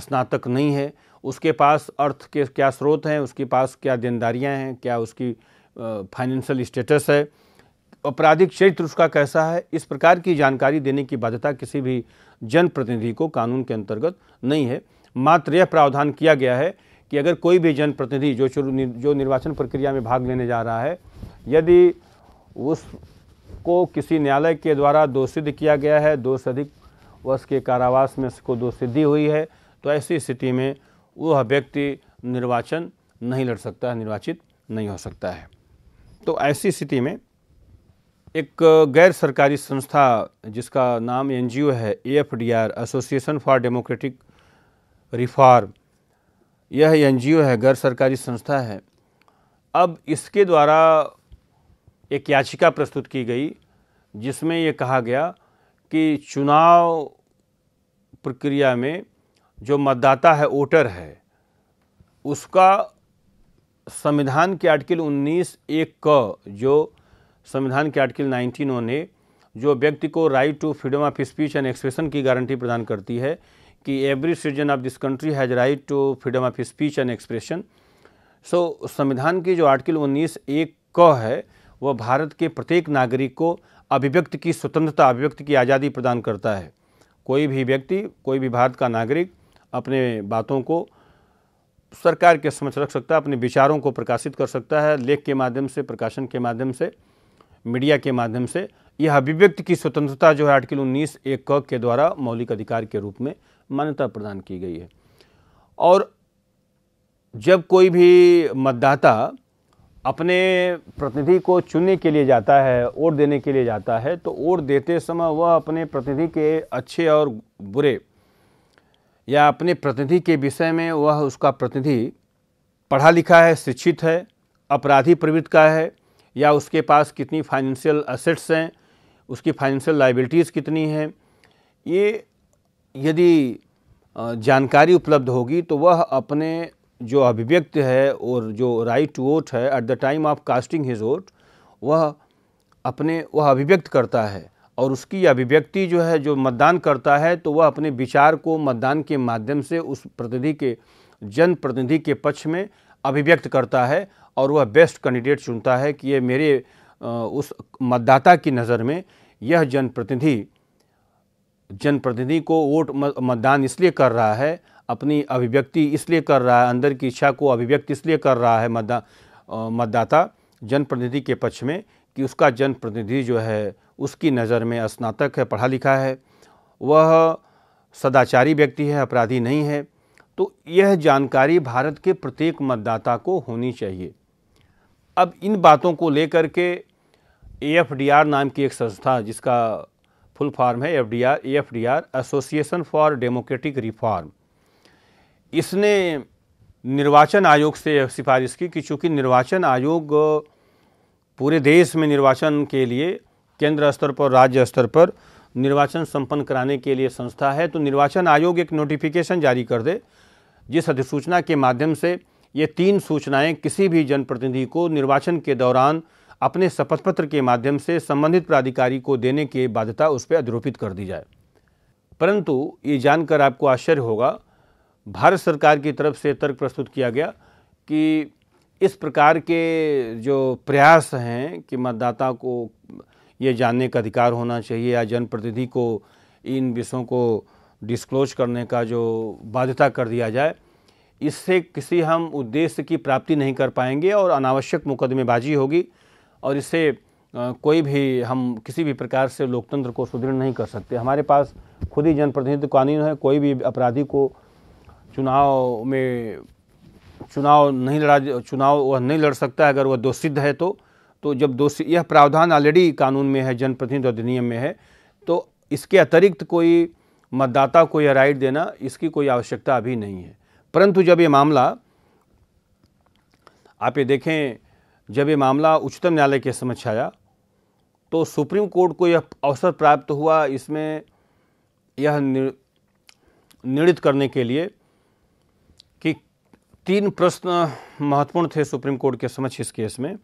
स्नातक नहीं है उसके पास अर्थ के क्या स्रोत हैं उसके पास क्या देनदारियाँ हैं क्या उसकी फाइनेंशियल स्टेटस है आपराधिक चरित्र उसका कैसा है इस प्रकार की जानकारी देने की बाध्यता किसी भी जनप्रतिनिधि को कानून के अंतर्गत नहीं है मात्र यह प्रावधान किया गया है कि अगर कोई भी जनप्रतिनिधि जो जो निर्वाचन प्रक्रिया में भाग लेने जा रहा है यदि उस को किसी न्यायालय के द्वारा सिद्ध किया गया है दो से अधिक वर्ष के कारावास में दो सिद्धि हुई है तो ऐसी स्थिति में वह व्यक्ति निर्वाचन नहीं लड़ सकता है निर्वाचित नहीं हो सकता है तो ऐसी स्थिति में एक गैर सरकारी संस्था जिसका नाम एन है A Association for Democratic Reform यह एन है गैर सरकारी संस्था है अब इसके द्वारा एक याचिका प्रस्तुत की गई जिसमें ये कहा गया कि चुनाव प्रक्रिया में जो मतदाता है वोटर है उसका संविधान के आर्टिकल 19 एक क जो संविधान के आर्टिकल 19 ने जो व्यक्ति को right to freedom of speech and expression की गारंटी प्रदान करती है कि every citizen of this country has right to freedom of speech and expression so संविधान की जो आर्टिकल 19 एक क है वह भारत के प्रत्येक नागरिक को अभिव्यक्ति की स्वतंत्रता अभिव्यक्ति की आज़ादी प्रदान करता है कोई भी व्यक्ति कोई भी भारत का नागरिक अपने बातों को सरकार के समक्ष रख सकता है अपने विचारों को प्रकाशित कर सकता है लेख के माध्यम से प्रकाशन के माध्यम से मीडिया के माध्यम से यह अभिव्यक्ति की स्वतंत्रता जो है आर्टिकल उन्नीस एक क के द्वारा मौलिक अधिकार के रूप में मान्यता प्रदान की गई है और जब कोई भी मतदाता अपने प्रतिनिधि को चुनने के लिए जाता है वोट देने के लिए जाता है तो वोट देते समय वह अपने प्रतिनिधि के अच्छे और बुरे या अपने प्रतिनिधि के विषय में वह उसका प्रतिनिधि पढ़ा लिखा है शिक्षित है अपराधी प्रवृत्ति का है या उसके पास कितनी फाइनेंशियल असेट्स हैं उसकी फाइनेंशियल लाइबिलिटीज़ कितनी हैं ये यदि जानकारी उपलब्ध होगी तो वह अपने जो अभिव्यक्त है और जो राइट टू वोट है at the time of casting his vote वह अपने वह अभिव्यक्त करता है और उसकी अभिव्यक्ति जो है जो मतदान करता है तो वह अपने विचार को मतदान के माध्यम से उस प्रतिनिधि के जन प्रतिनिधि के पक्ष में अभिव्यक्त करता है और वह बेस्ट कैंडिडेट चुनता है कि ये मेरे उस मतदाता की नज़र में यह जनप्रतिनिधि जनप्रतिनिधि को वोट मतदान इसलिए कर रहा है अपनी अभिव्यक्ति इसलिए कर रहा है अंदर की इच्छा को अभिव्यक्त इसलिए कर रहा है मतदा मतदाता जनप्रतिनिधि के पक्ष में कि उसका जनप्रतिनिधि जो है उसकी नज़र में स्नातक है पढ़ा लिखा है वह सदाचारी व्यक्ति है अपराधी नहीं है तो यह जानकारी भारत के प्रत्येक मतदाता को होनी चाहिए अब इन बातों को लेकर के एएफडीआर नाम की एक संस्था जिसका फुल फॉर्म है F D Association for Democratic Reform इसने निर्वाचन आयोग से सिफारिश की कि चूँकि निर्वाचन आयोग पूरे देश में निर्वाचन के लिए केंद्र स्तर पर राज्य स्तर पर निर्वाचन संपन्न कराने के लिए संस्था है तो निर्वाचन आयोग एक नोटिफिकेशन जारी कर दे जिस अधिसूचना के माध्यम से ये तीन सूचनाएं किसी भी जनप्रतिनिधि को निर्वाचन के दौरान अपने शपथ पत्र के माध्यम से संबंधित प्राधिकारी को देने की बाध्यता उस पर अधिरोपित कर दी जाए परंतु ये जानकर आपको आश्चर्य होगा भारत सरकार की तरफ से तर्क प्रस्तुत किया गया कि इस प्रकार के जो प्रयास हैं कि मतदाता को ये जानने का अधिकार होना चाहिए या जनप्रतिनिधि को इन विषयों को डिस्क्लोज करने का जो बाध्यता कर दिया जाए इससे किसी हम उद्देश्य की प्राप्ति नहीं कर पाएंगे और अनावश्यक मुकदमेबाजी होगी और इससे कोई भी हम किसी भी प्रकार से लोकतंत्र को सुदृढ़ नहीं कर सकते हमारे पास खुद ही जनप्रतिनिधि कानून है कोई भी अपराधी को चुनाव में चुनाव नहीं लड़ा चुनाव वह नहीं लड़ सकता अगर वह दोषिद्ध है तो तो जब दोषी यह प्रावधान ऑलरेडी कानून में है जनप्रतिनिधि अधिनियम में है तो इसके अतिरिक्त कोई मतदाता को यह राइट देना इसकी कोई आवश्यकता अभी नहीं है परंतु जब ये मामला आप ये देखें जब ये मामला उच्चतम न्यायालय के समक्ष आया तो सुप्रीम कोर्ट को यह अवसर प्राप्त हुआ इसमें यह निर्णित करने के लिए तीन प्रश्न महत्वपूर्ण थे सुप्रीम कोर्ट के समक्ष इस केस में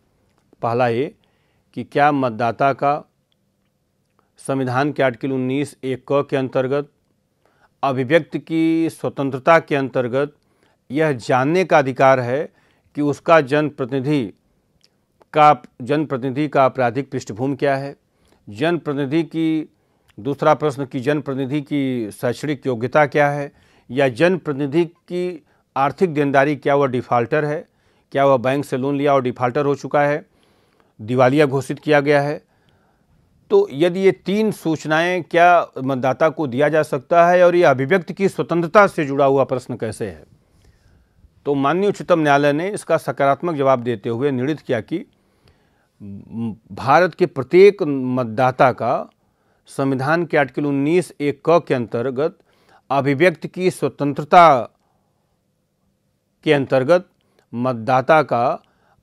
पहला ये कि क्या मतदाता का संविधान के आर्टिकल उन्नीस ए क के अंतर्गत अभिव्यक्ति की स्वतंत्रता के अंतर्गत यह जानने का अधिकार है कि उसका जनप्रतिनिधि का जनप्रतिनिधि का आपराधिक पृष्ठभूमि क्या है जनप्रतिनिधि की दूसरा प्रश्न कि जनप्रतिनिधि की शैक्षणिक योग्यता क्या है या जनप्रतिनिधि की आर्थिक देनदारी क्या वह डिफ़ाल्टर है क्या वह बैंक से लोन लिया और डिफ़ाल्टर हो चुका है दिवालिया घोषित किया गया है तो यदि ये तीन सूचनाएं क्या मतदाता को दिया जा सकता है और ये अभिव्यक्ति की स्वतंत्रता से जुड़ा हुआ प्रश्न कैसे है तो माननीय उच्चतम न्यायालय ने इसका सकारात्मक जवाब देते हुए निर्णित किया कि भारत के प्रत्येक मतदाता का संविधान के आर्टिकल उन्नीस एक क के अंतर्गत अभिव्यक्ति की स्वतंत्रता के अंतर्गत मतदाता का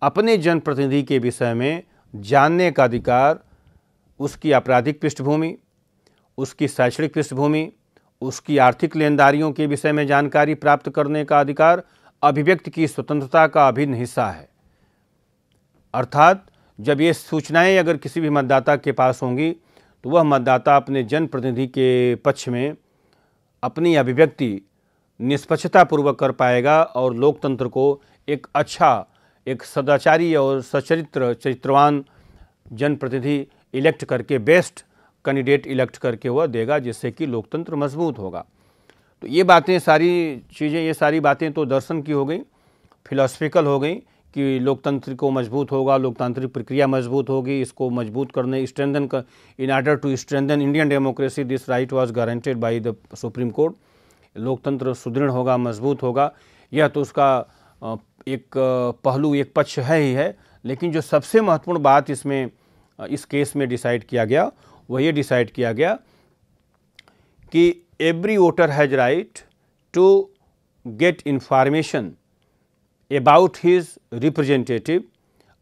अपने जनप्रतिनिधि के विषय में जानने का अधिकार उसकी आपराधिक पृष्ठभूमि उसकी शैक्षणिक पृष्ठभूमि उसकी आर्थिक लेनदारियों के विषय में जानकारी प्राप्त करने का अधिकार अभिव्यक्ति की स्वतंत्रता का अभिन्न हिस्सा है अर्थात जब ये सूचनाएं अगर किसी भी मतदाता के पास होंगी तो वह मतदाता अपने जनप्रतिनिधि के पक्ष में अपनी अभिव्यक्ति निष्पक्षतापूर्वक कर पाएगा और लोकतंत्र को एक अच्छा एक सदाचारी और सचरित्र चरित्रवान जनप्रतिनिधि इलेक्ट करके बेस्ट कैंडिडेट इलेक्ट करके वह देगा जिससे कि लोकतंत्र मजबूत होगा तो ये बातें सारी चीज़ें ये सारी बातें तो दर्शन की हो गई फिलोसफिकल हो गई कि लोकतंत्र को मजबूत होगा लोकतांत्रिक प्रक्रिया मजबूत होगी इसको मजबूत करने स्ट्रेंदन कर in order to strengthen Indian democracy this right was guaranteed by the Supreme Court लोकतंत्र सुदृढ़ होगा मजबूत होगा यह तो उसका एक पहलू एक पक्ष है ही है लेकिन जो सबसे महत्वपूर्ण बात इसमें इस केस में डिसाइड किया गया वह ये डिसाइड किया गया कि every voter has right to get information about his representative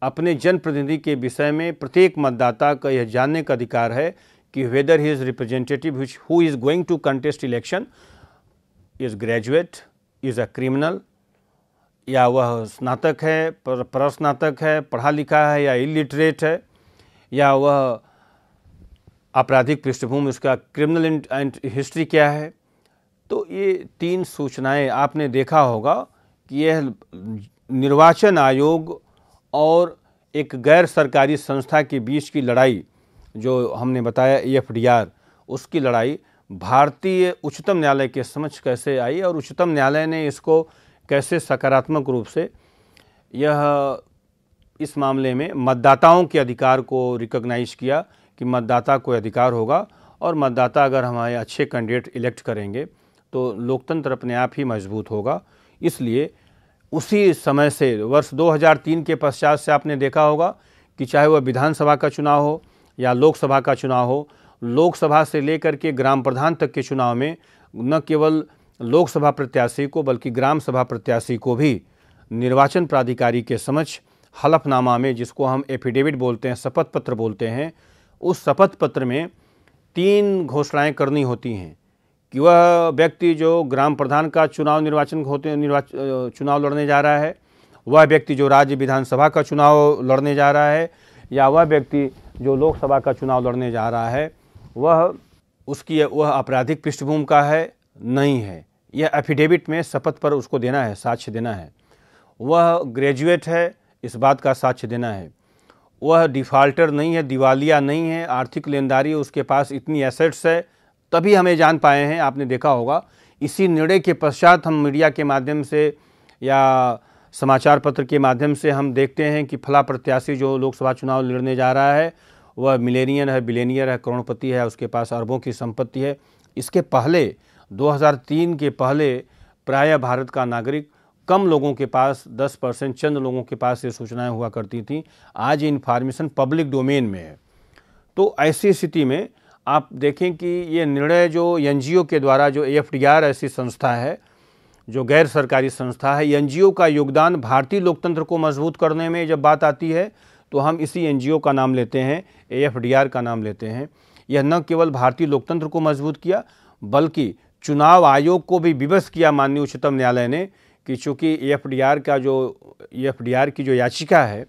अपने जनप्रतिनिधि के विषय में प्रत्येक मतदाता का यह जानने का अधिकार है कि whether his representative who is going to contest election is graduate is a criminal या वह स्नातक है पर परस्नातक है पढ़ा लिखा है या इलिटरेट है या वह आपराधिक पृष्ठभूमि उसका क्रिमिनल हिस्ट्री क्या है तो ये तीन सूचनाएं आपने देखा होगा कि यह निर्वाचन आयोग और एक गैर सरकारी संस्था के बीच की लड़ाई जो हमने बताया एफ उसकी लड़ाई भारतीय उच्चतम न्यायालय के समझ कैसे आई और उच्चतम न्यायालय ने इसको कैसे सकारात्मक रूप से यह इस मामले में मतदाताओं के अधिकार को रिकॉग्नाइज किया कि मतदाता को अधिकार होगा और मतदाता अगर हमारे अच्छे कैंडिडेट इलेक्ट करेंगे तो लोकतंत्र अपने आप ही मजबूत होगा इसलिए उसी समय से वर्ष 2003 के पश्चात से आपने देखा होगा कि चाहे वह विधानसभा का चुनाव हो या लोकसभा का चुनाव हो लोकसभा से लेकर के ग्राम प्रधान तक के चुनाव में न केवल लोकसभा प्रत्याशी को बल्कि ग्राम सभा प्रत्याशी को भी निर्वाचन प्राधिकारी के समक्ष हलफनामा में जिसको हम एफिडेविट बोलते हैं शपथ पत्र बोलते हैं उस शपथ पत्र में तीन घोषणाएं करनी होती हैं कि वह व्यक्ति जो ग्राम प्रधान का चुनाव निर्वाचन होते निर्वाचन चुनाव लड़ने जा रहा है वह व्यक्ति जो राज्य विधानसभा का चुनाव लड़ने जा रहा है या वह व्यक्ति जो लोकसभा का चुनाव लड़ने जा रहा है वह उसकी वह आपराधिक पृष्ठभूमि का है नहीं है यह एफिडेविट में शपथ पर उसको देना है साक्ष्य देना है वह ग्रेजुएट है इस बात का साक्ष्य देना है वह डिफ़ाल्टर नहीं है दिवालिया नहीं है आर्थिक लेनदारी उसके पास इतनी एसेट्स है तभी हमें जान पाए हैं आपने देखा होगा इसी निर्णय के पश्चात हम मीडिया के माध्यम से या समाचार पत्र के माध्यम से हम देखते हैं कि फला प्रत्याशी जो लोकसभा चुनाव लड़ने जा रहा है वह मिलेनियन है बिलेनियर है करोड़पति है उसके पास अरबों की संपत्ति है इसके पहले 2003 के पहले प्राय भारत का नागरिक कम लोगों के पास 10 परसेंट चंद लोगों के पास ये सूचनाएं हुआ करती थी आज इन्फॉर्मेशन पब्लिक डोमेन में है तो ऐसी स्थिति में आप देखें कि ये निर्णय जो एन के द्वारा जो एफ ऐसी संस्था है जो गैर सरकारी संस्था है एन का योगदान भारतीय लोकतंत्र को मजबूत करने में जब बात आती है तो हम इसी एन का नाम लेते हैं ए का नाम लेते हैं यह न केवल भारतीय लोकतंत्र को मजबूत किया बल्कि चुनाव आयोग को भी विवश किया माननीय उच्चतम न्यायालय ने कि चूँकि ए का जो ए की जो याचिका है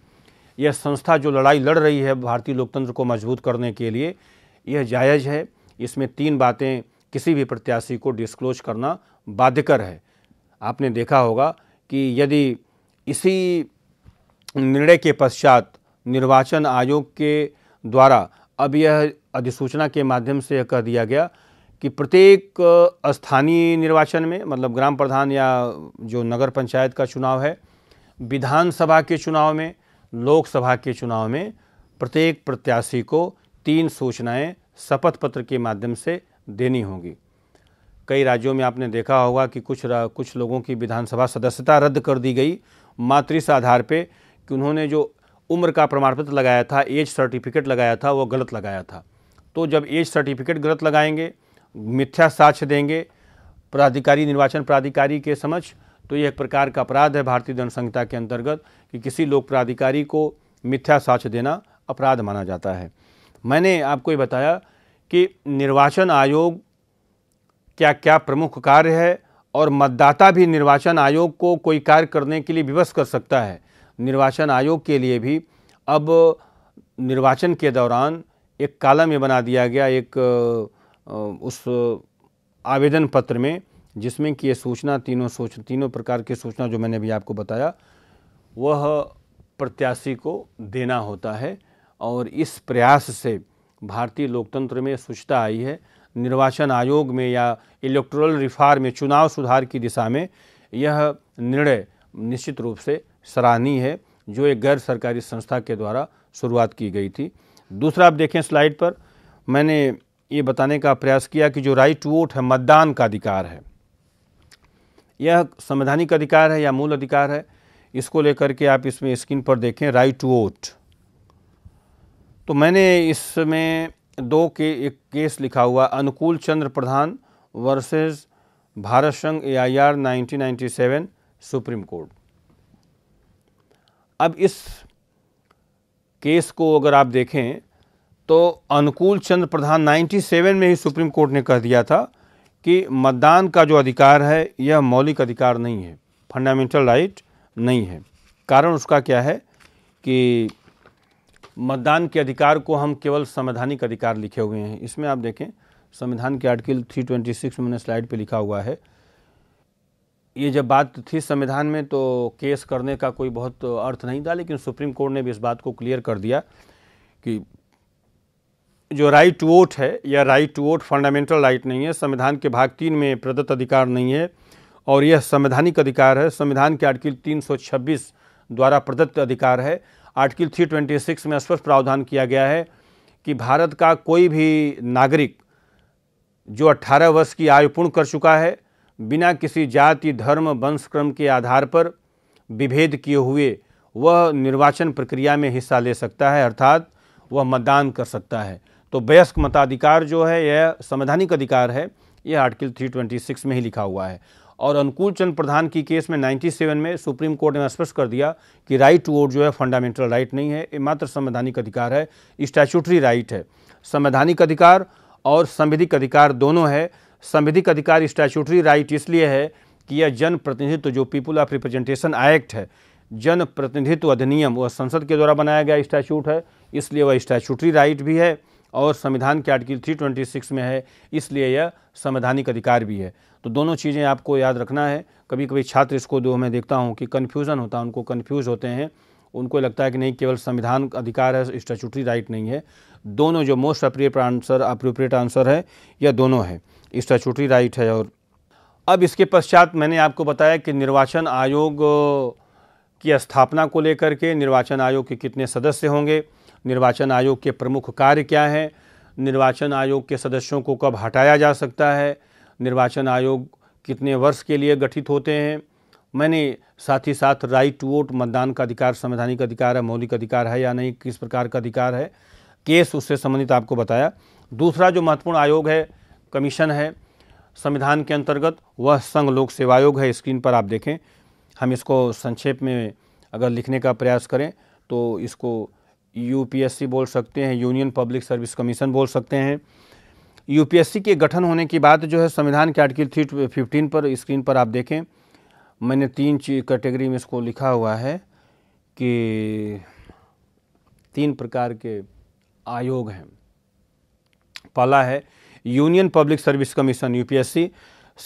यह संस्था जो लड़ाई लड़ रही है भारतीय लोकतंत्र को मजबूत करने के लिए यह जायज़ है इसमें तीन बातें किसी भी प्रत्याशी को डिस्क्लोज करना बाध्यकर है आपने देखा होगा कि यदि इसी निर्णय के पश्चात निर्वाचन आयोग के द्वारा अब यह अधिसूचना के माध्यम से कह दिया गया कि प्रत्येक स्थानीय निर्वाचन में मतलब ग्राम प्रधान या जो नगर पंचायत का चुनाव है विधानसभा के चुनाव में लोकसभा के चुनाव में प्रत्येक प्रत्याशी को तीन सूचनाएं शपथ पत्र के माध्यम से देनी होगी कई राज्यों में आपने देखा होगा कि कुछ कुछ लोगों की विधानसभा सदस्यता रद्द कर दी गई मात्र इस आधार पर कि उन्होंने जो उम्र का प्रमाण पत्र लगाया था एज सर्टिफिकेट लगाया था वो गलत लगाया था तो जब एज सर्टिफिकेट गलत लगाएंगे मिथ्या साक्ष्य देंगे प्राधिकारी निर्वाचन प्राधिकारी के समक्ष तो यह एक प्रकार का अपराध है भारतीय दंड संहिता के अंतर्गत कि किसी लोक प्राधिकारी को मिथ्या साक्ष्य देना अपराध माना जाता है मैंने आपको ये बताया कि निर्वाचन आयोग क्या क्या प्रमुख कार्य है और मतदाता भी निर्वाचन आयोग को कोई कार्य करने के लिए विवश कर सकता है निर्वाचन आयोग के लिए भी अब निर्वाचन के दौरान एक काला में बना दिया गया एक उस आवेदन पत्र में जिसमें कि ये सूचना तीनों सोच तीनों प्रकार की सूचना जो मैंने अभी आपको बताया वह प्रत्याशी को देना होता है और इस प्रयास से भारतीय लोकतंत्र में स्वच्छता आई है निर्वाचन आयोग में या इलेक्ट्रल रिफार में चुनाव सुधार की दिशा में यह निर्णय निश्चित रूप से सराहनीय है जो एक गैर सरकारी संस्था के द्वारा शुरुआत की गई थी दूसरा आप देखें स्लाइड पर मैंने ये बताने का प्रयास किया कि जो राइट टू वोट है मतदान का अधिकार है यह संवैधानिक अधिकार है या मूल अधिकार है इसको लेकर के आप इसमें स्क्रीन पर देखें राइट टू वोट तो मैंने इसमें दो के एक केस लिखा हुआ अनुकूल चंद्र प्रधान वर्सेस भारत संघ A I R nineteen Supreme Court अब इस केस को अगर आप देखें तो अनुकूल चंद्र प्रधान 97 में ही सुप्रीम कोर्ट ने कह दिया था कि मतदान का जो अधिकार है यह मौलिक अधिकार नहीं है फंडामेंटल राइट नहीं है कारण उसका क्या है कि मतदान के अधिकार को हम केवल संवैधानिक अधिकार लिखे हुए हैं इसमें आप देखें संविधान के आर्टिकल 326 में मैंने स्लाइड पे लिखा हुआ है ये जब बात थी संविधान में तो केस करने का कोई बहुत अर्थ नहीं था लेकिन सुप्रीम कोर्ट ने भी इस बात को क्लियर कर दिया कि जो राइट टू वोट है या right to vote fundamental right नहीं है संविधान के भाग तीन में प्रदत्त अधिकार नहीं है और यह संवैधानिक अधिकार है संविधान के आर्टिकल 326 द्वारा प्रदत्त अधिकार है आर्टिकल 326 में स्पष्ट प्रावधान किया गया है कि भारत का कोई भी नागरिक जो 18 वर्ष की आयु पूर्ण कर चुका है बिना किसी जाति धर्म वंश क्रम के आधार पर विभेद किए हुए वह निर्वाचन प्रक्रिया में हिस्सा ले सकता है अर्थात वह मतदान कर सकता है तो वयस्क मताधिकार जो है यह संवैधानिक अधिकार है यह आर्टिकल 326 में ही लिखा हुआ है और अनुकूल चंद प्रधान की केस में 97 में सुप्रीम कोर्ट ने स्पष्ट कर दिया कि राइट टू वोट जो है फंडामेंटल राइट नहीं है ये मात्र संवैधानिक अधिकार है स्टैचूटरी राइट है संवैधानिक अधिकार और संविधिक अधिकार दोनों है संविधिक अधिकार स्टैचूटरी राइट इसलिए है कि यह जनप्रतिनिधित्व जो पीपुल ऑफ रिप्रेजेंटेशन एक्ट है जन प्रतिनिधित्व अधिनियम वह संसद के द्वारा बनाया गया स्टैचूट है इसलिए वह स्टैचूटरी राइट भी है और संविधान के आर्टिकल 326 में है इसलिए यह संवैधानिक अधिकार भी है तो दोनों चीज़ें आपको याद रखना है कभी कभी छात्र इसको जो मैं देखता हूँ कि कन्फ्यूज़न होता है उनको कन्फ्यूज़ होते हैं उनको लगता है कि नहीं केवल संविधान अधिकार है स्टैचूटरी राइट नहीं है दोनों जो मोस्ट अप्रिय आंसर अप्रोप्रिएट आंसर है यह दोनों है स्टैचूटरी राइट है और अब इसके पश्चात मैंने आपको बताया कि निर्वाचन आयोग की स्थापना को लेकर के निर्वाचन आयोग के कितने सदस्य होंगे निर्वाचन आयोग के प्रमुख कार्य क्या हैं निर्वाचन आयोग के सदस्यों को कब हटाया जा सकता है निर्वाचन आयोग कितने वर्ष के लिए गठित होते हैं मैंने साथ ही साथ राइट टू वोट मतदान का अधिकार संवैधानिक अधिकार है मौलिक अधिकार है या नहीं किस प्रकार का अधिकार है केस उससे संबंधित आपको बताया दूसरा जो महत्वपूर्ण आयोग है कमीशन है संविधान के अंतर्गत वह संघ लोक सेवा आयोग है स्क्रीन पर आप देखें हम इसको संक्षेप में अगर लिखने का प्रयास करें तो इसको यूपीएससी बोल सकते हैं यूनियन पब्लिक सर्विस कमीशन बोल सकते हैं यूपीएससी के गठन होने की बात जो है संविधान के आर्टिकल थ्री फिफ्टीन पर स्क्रीन पर आप देखें मैंने तीन कैटेगरी में इसको लिखा हुआ है कि तीन प्रकार के आयोग हैं पहला है Union Public Service Commission UPSC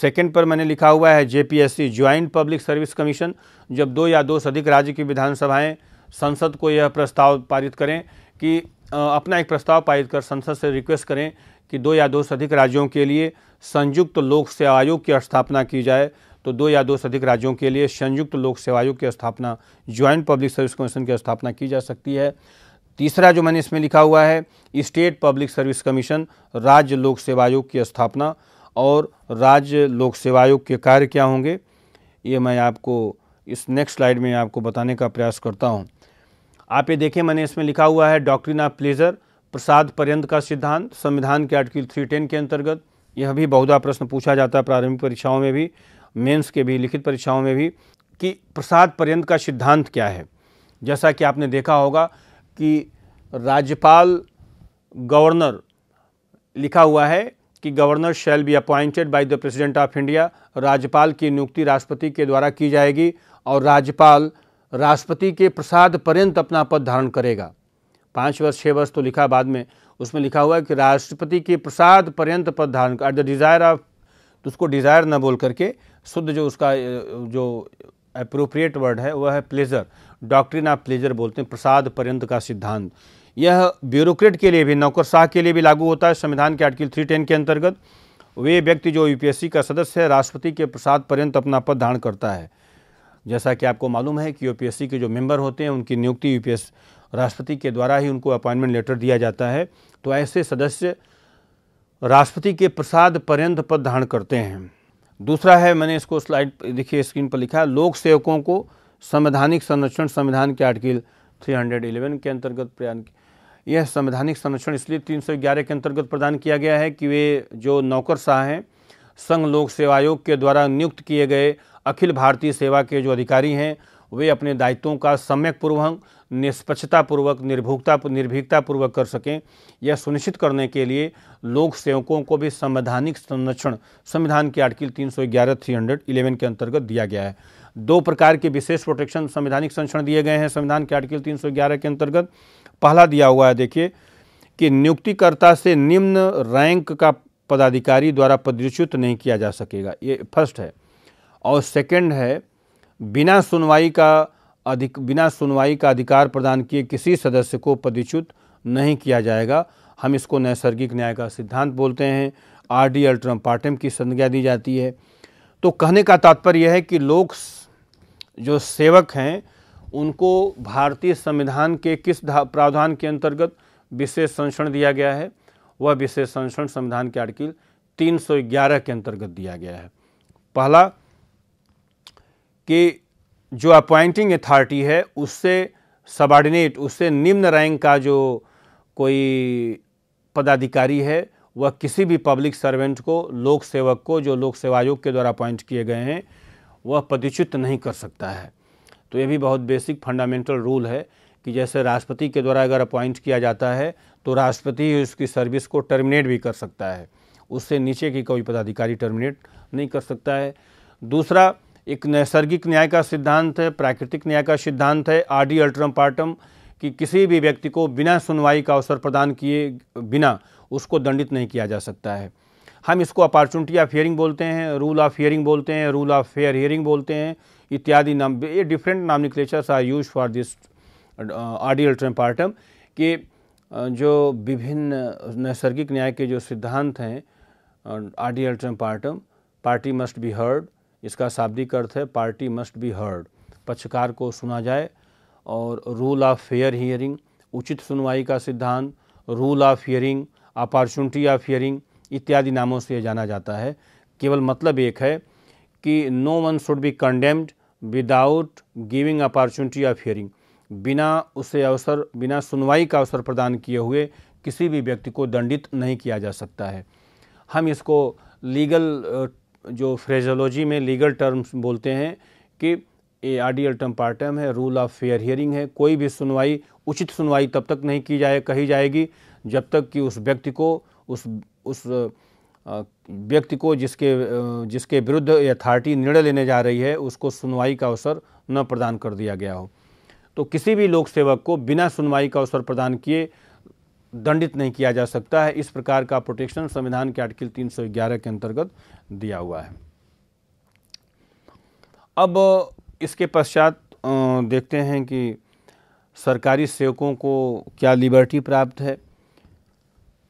second पर मैंने लिखा हुआ है JPSC Joint Public Service Commission जब दो या दो से अधिक राज्य की विधानसभाएं संसद को यह प्रस्ताव पारित करें कि अपना एक प्रस्ताव पारित कर संसद से रिक्वेस्ट करें कि दो या दो से अधिक राज्यों के लिए संयुक्त लोक सेवा आयोग की स्थापना की जाए तो दो या दो से अधिक राज्यों के लिए संयुक्त लोक सेवा आयोग की स्थापना ज्वाइंट पब्लिक सर्विस कमीशन की स्थापना की जा सकती है तीसरा जो मैंने इसमें लिखा हुआ है स्टेट पब्लिक सर्विस कमीशन राज्य लोक सेवा आयोग की स्थापना और राज्य लोक सेवा आयोग के कार्य क्या होंगे ये मैं आपको इस नेक्स्ट स्लाइड में आपको बताने का प्रयास करता हूँ आप ये देखें मैंने इसमें लिखा हुआ है डॉक्ट्रिन ऑफ प्लेजर प्रसाद पर्यंत का सिद्धांत संविधान के आर्टिकल टेन के अंतर्गत यह भी बहुधा प्रश्न पूछा जाता है प्रारंभिक परीक्षाओं में भी मेंस के भी लिखित परीक्षाओं में भी कि प्रसाद पर्यंत का सिद्धांत क्या है जैसा कि आपने देखा होगा कि राज्यपाल गवर्नर लिखा हुआ है कि governor shall be appointed by the president of India राज्यपाल की नियुक्ति राष्ट्रपति के द्वारा की जाएगी और राज्यपाल राष्ट्रपति के प्रसाद पर्यंत अपना पद धारण करेगा पाँच वर्ष छः वर्ष तो लिखा बाद में उसमें लिखा हुआ है कि राष्ट्रपति के प्रसाद पर्यंत पद धारण एट द डिज़ायर ऑफ तो उसको डिज़ायर न बोल करके शुद्ध जो उसका जो अप्रोप्रिएट वर्ड है वह है प्लेजर डॉक्ट्रिन ऑफ प्लेजर बोलते हैं प्रसाद पर्यंत का सिद्धांत यह ब्यूरोक्रेट के लिए भी नौकर शाह के लिए भी लागू होता है संविधान के आर्टिकल थ्री टेन के अंतर्गत वे व्यक्ति जो यूपीएससी का सदस्य है राष्ट्रपति के प्रसाद पर्यंत अपना पद धारण करता है जैसा कि आपको मालूम है कि यूपीएससी के जो मेंबर होते हैं उनकी नियुक्ति यू राष्ट्रपति के द्वारा ही उनको अपॉइंटमेंट लेटर दिया जाता है तो ऐसे सदस्य राष्ट्रपति के प्रसाद पर्यंत पद धारण करते हैं दूसरा है मैंने इसको स्लाइड देखिए स्क्रीन पर लिखा है लोक सेवकों को संवैधानिक संरक्षण संविधान के आर्टिकल 311 के अंतर्गत प्रदान यह संवैधानिक संरक्षण इसलिए 311 के अंतर्गत प्रदान किया गया है कि वे जो नौकरशाह हैं संघ लोक सेवा आयोग के द्वारा नियुक्त किए गए अखिल भारतीय सेवा के जो अधिकारी हैं वे अपने दायित्वों का सम्यक पूर्वक निष्पक्षतापूर्वक निर्भुकता निर्भीकतापूर्वक कर सकें यह सुनिश्चित करने के लिए लोक सेवकों को भी संवैधानिक संरक्षण संविधान के आर्टिकल 311 311 के अंतर्गत दिया गया है दो प्रकार के विशेष प्रोटेक्शन संवैधानिक संरक्षण दिए गए हैं संविधान के आर्टिकल 311 के अंतर्गत पहला दिया हुआ है देखिए कि नियुक्तिकर्ता से निम्न रैंक का पदाधिकारी द्वारा पदच्युत नहीं किया जा सकेगा ये फर्स्ट है और सेकंड है बिना सुनवाई का अधिक बिना सुनवाई का अधिकार प्रदान किए किसी सदस्य को पदच्युत नहीं किया जाएगा हम इसको नैसर्गिक न्याय का सिद्धांत बोलते हैं आर डी अल्ट्रम पार्टम की संज्ञा दी जाती है तो कहने का तात्पर्य यह है कि लोक जो सेवक हैं उनको भारतीय संविधान के किस प्रावधान के अंतर्गत विशेष संरक्षण दिया गया है वह विशेष संरक्षण संविधान के आर्टिकल 311 के अंतर्गत दिया गया है पहला कि जो अपॉइंटिंग अथॉरिटी है उससे सबॉर्डिनेट उससे निम्न रैंक का जो कोई पदाधिकारी है वह किसी भी पब्लिक सर्वेंट को लोक सेवक को जो लोक सेवा आयोग के द्वारा अपॉइंट किए गए हैं वह पदच्युत नहीं कर सकता है तो ये भी बहुत बेसिक फंडामेंटल रूल है कि जैसे राष्ट्रपति के द्वारा अगर अपॉइंट किया जाता है तो राष्ट्रपति ही उसकी सर्विस को टर्मिनेट भी कर सकता है उससे नीचे की कोई पदाधिकारी टर्मिनेट नहीं कर सकता है दूसरा एक नैसर्गिक न्याय का सिद्धांत है प्राकृतिक न्याय का सिद्धांत है आडी अल्ट्रम पार्टम कि किसी भी व्यक्ति को बिना सुनवाई का अवसर प्रदान किए बिना उसको दंडित नहीं किया जा सकता है हम इसको अपॉर्चुनिटी ऑफ हियरिंग बोलते हैं रूल ऑफ हियरिंग बोलते हैं रूल ऑफ फेयर हियरिंग बोलते हैं इत्यादि नाम ये डिफरेंट नाम nomenclatures are use for this audi alteram partem कि uh, जो विभिन्न नैसर्गिक न्याय के जो सिद्धांत हैं audi alteram partem party must be heard इसका शाब्दिक अर्थ है पार्टी मस्ट बी हर्ड पक्षकार को सुना जाए और रूल ऑफ फेयर हियरिंग उचित सुनवाई का सिद्धांत rule of hearing opportunity of hearing इत्यादि नामों से जाना जाता है केवल मतलब एक है कि no one should be condemned without giving opportunity of hearing बिना उसे अवसर बिना सुनवाई का अवसर प्रदान किए हुए किसी भी व्यक्ति को दंडित नहीं किया जा सकता है हम इसको लीगल जो फ्रेजोलॉजी में लीगल टर्म्स बोलते हैं कि ए आर्डियल टर्म पार्टम है रूल ऑफ फेयर हियरिंग है कोई भी सुनवाई उचित सुनवाई तब तक नहीं की जाए कही जाएगी जब तक कि उस व्यक्ति को उस उस व्यक्ति को जिसके जिसके विरुद्ध अथॉरिटी निर्णय लेने जा रही है उसको सुनवाई का अवसर न प्रदान कर दिया गया हो तो किसी भी लोक सेवक को बिना सुनवाई का अवसर प्रदान किए दंडित नहीं किया जा सकता है इस प्रकार का प्रोटेक्शन संविधान के आर्टिकल 311 के अंतर्गत दिया हुआ है अब इसके पश्चात देखते हैं कि सरकारी सेवकों को क्या लिबर्टी प्राप्त है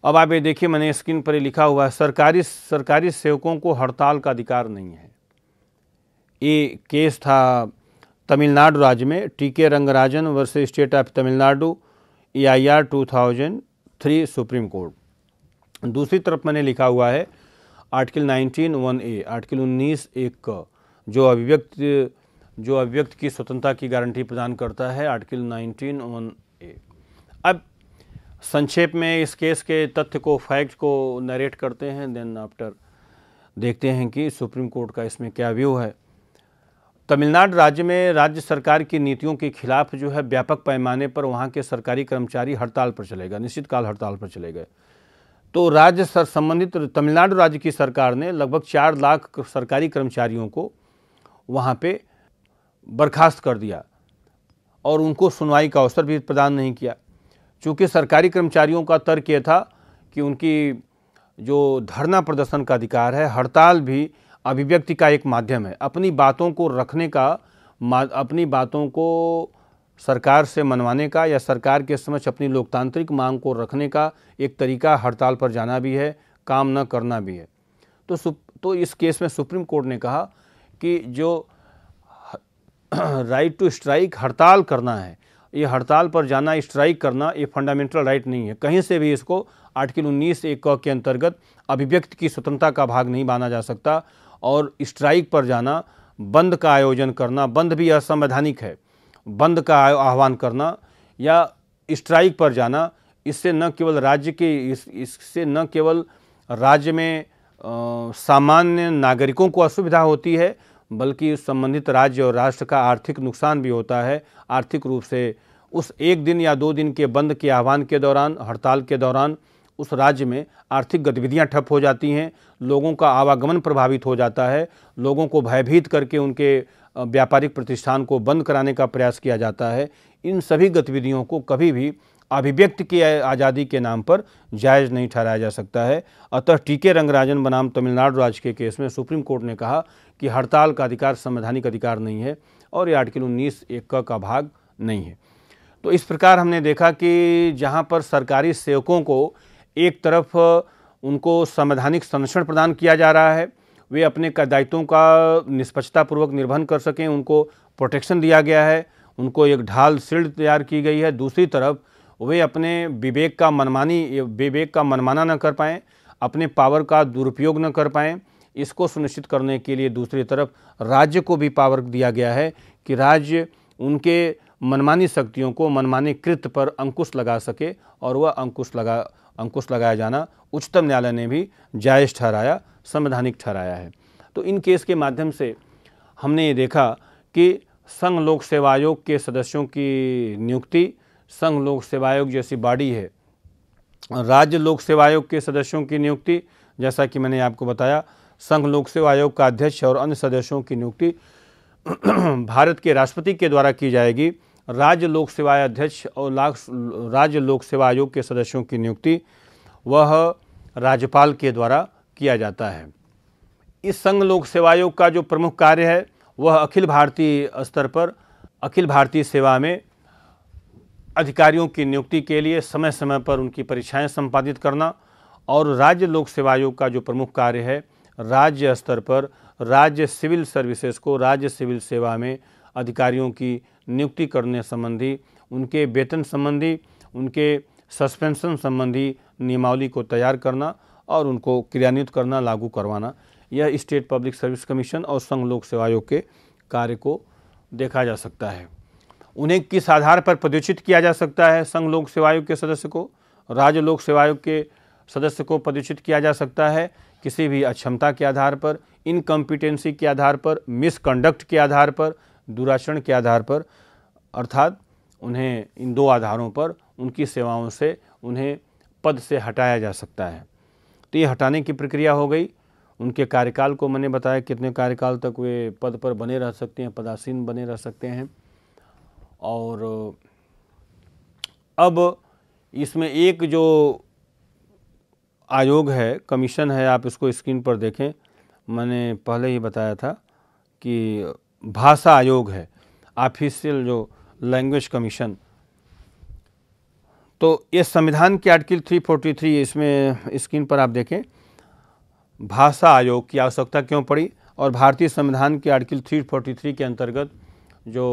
अब आप ये देखिए मैंने स्क्रीन पर लिखा हुआ है सरकारी सरकारी सेवकों को हड़ताल का अधिकार नहीं है ये केस था तमिलनाडु राज्य में T K Rangarajan versus State of Tamil Nadu A I R two thousand three Supreme Court दूसरी तरफ मैंने लिखा हुआ है article nineteen one A article उन्नीस एक का जो अभिव्यक्त जो अभिव्यक्त की स्वतंत्रता की गारंटी प्रदान करता है आर्टिकल नाइनटीन वन संक्षेप में इस केस के तथ्य को फैक्ट को नरेट करते हैं देन आफ्टर देखते हैं कि सुप्रीम कोर्ट का इसमें क्या व्यू है तमिलनाडु राज्य में राज्य सरकार की नीतियों के खिलाफ जो है व्यापक पैमाने पर वहाँ के सरकारी कर्मचारी हड़ताल पर चले गए निश्चित काल हड़ताल पर चले गए तो राज्य सर संबंधित तमिलनाडु राज्य की सरकार ने लगभग चार लाख सरकारी कर्मचारियों को वहाँ पे बर्खास्त कर दिया और उनको सुनवाई का अवसर भी प्रदान नहीं किया चूँकि सरकारी कर्मचारियों का तर्क यह था कि उनकी जो धरना प्रदर्शन का अधिकार है हड़ताल भी अभिव्यक्ति का एक माध्यम है अपनी बातों को रखने का अपनी बातों को सरकार से मनवाने का या सरकार के समक्ष अपनी लोकतांत्रिक मांग को रखने का एक तरीका हड़ताल पर जाना भी है काम न करना भी है तो सुप, तो इस केस में सुप्रीम कोर्ट ने कहा कि जो राइट टू स्ट्राइक हड़ताल करना है ये हड़ताल पर जाना स्ट्राइक करना ये फंडामेंटल राइट नहीं है कहीं से भी इसको आर्टिकल उन्नीस एक के अंतर्गत अभिव्यक्ति की स्वतंत्रता का भाग नहीं माना जा सकता और स्ट्राइक पर जाना बंद का आयोजन करना बंद भी असंवैधानिक है बंद का आह्वान करना या स्ट्राइक पर जाना इससे न केवल राज्य के इस इससे न केवल राज्य में सामान्य नागरिकों को असुविधा होती है बल्कि उस संबंधित राज्य और राष्ट्र का आर्थिक नुकसान भी होता है आर्थिक रूप से उस एक दिन या दो दिन के बंद के आह्वान के दौरान हड़ताल के दौरान उस राज्य में आर्थिक गतिविधियां ठप हो जाती हैं लोगों का आवागमन प्रभावित हो जाता है लोगों को भयभीत करके उनके व्यापारिक प्रतिष्ठान को बंद कराने का प्रयास किया जाता है इन सभी गतिविधियों को कभी भी अभिव्यक्ति की आज़ादी के नाम पर जायज़ नहीं ठहराया जा सकता है अतः टीके रंगराजन बनाम तमिलनाडु राज्य के केस में सुप्रीम कोर्ट ने कहा कि हड़ताल का अधिकार संवैधानिक अधिकार नहीं है और ये आर्टिकल उन्नीस एक का भाग नहीं है तो इस प्रकार हमने देखा कि जहाँ पर सरकारी सेवकों को एक तरफ उनको संवैधानिक संरक्षण प्रदान किया जा रहा है वे अपने दायित्वों का निष्पक्षतापूर्वक निर्वहन कर सकें उनको प्रोटेक्शन दिया गया है उनको एक ढाल सील्ड तैयार की गई है दूसरी तरफ वे अपने विवेक का मनमानी विवेक का मनमाना न कर पाएँ अपने पावर का दुरुपयोग न कर पाएँ इसको सुनिश्चित करने के लिए दूसरी तरफ राज्य को भी पावर दिया गया है कि राज्य उनके मनमानी शक्तियों को मनमानी कृत्य पर अंकुश लगा सके और वह अंकुश लगा अंकुश लगाया जाना उच्चतम न्यायालय ने भी जायज़ ठहराया संवैधानिक ठहराया है तो इन केस के माध्यम से हमने ये देखा कि संघ लोक सेवा आयोग के सदस्यों की नियुक्ति संघ लोक सेवा आयोग जैसी बॉडी है राज्य लोक सेवा आयोग के सदस्यों की नियुक्ति जैसा कि मैंने आपको बताया संघ लोक सेवा आयोग का अध्यक्ष और अन्य सदस्यों की नियुक्ति भारत के राष्ट्रपति के द्वारा की जाएगी राज्य लोक सेवा अध्यक्ष और राज्य लोक सेवा आयोग के सदस्यों की नियुक्ति वह राज्यपाल के द्वारा किया जाता है इस संघ लोक सेवा आयोग का जो प्रमुख कार्य है वह अखिल भारतीय स्तर पर अखिल भारतीय सेवा में अधिकारियों की नियुक्ति के लिए समय समय पर उनकी परीक्षाएं संपादित करना और राज्य लोक सेवा आयोग का जो प्रमुख कार्य है राज्य स्तर पर राज्य सिविल सर्विसेज को राज्य सिविल सेवा में अधिकारियों की नियुक्ति करने संबंधी उनके वेतन संबंधी उनके सस्पेंशन संबंधी नियमावली को तैयार करना और उनको क्रियान्वित करना लागू करवाना यह स्टेट पब्लिक सर्विस कमीशन और संघ लोक सेवा आयोग के कार्य को देखा जा सकता है उन्हें किस आधार पर पदोचित किया जा सकता है संघ लोक सेवा आयोग के सदस्य को राज्य लोक सेवा आयोग के सदस्य को पदोचित किया जा सकता है किसी भी अक्षमता के आधार पर इनकम्पिटेंसी के आधार पर मिसकंडक्ट के आधार पर दुराचरण के आधार पर अर्थात उन्हें इन दो आधारों पर उनकी सेवाओं से उन्हें पद से हटाया जा सकता है तो ये हटाने की प्रक्रिया हो गई उनके कार्यकाल को मैंने बताया कितने कार्यकाल तक वे पद पर बने रह सकते हैं पदासीन बने रह सकते हैं और अब इसमें एक जो आयोग है कमीशन है आप इसको स्क्रीन पर देखें मैंने पहले ही बताया था कि भाषा आयोग है ऑफिशियल जो लैंग्वेज कमीशन तो ये संविधान के आर्टिकल 343 इसमें स्क्रीन पर आप देखें भाषा आयोग की आवश्यकता क्यों पड़ी और भारतीय संविधान के आर्टिकल 343 के अंतर्गत जो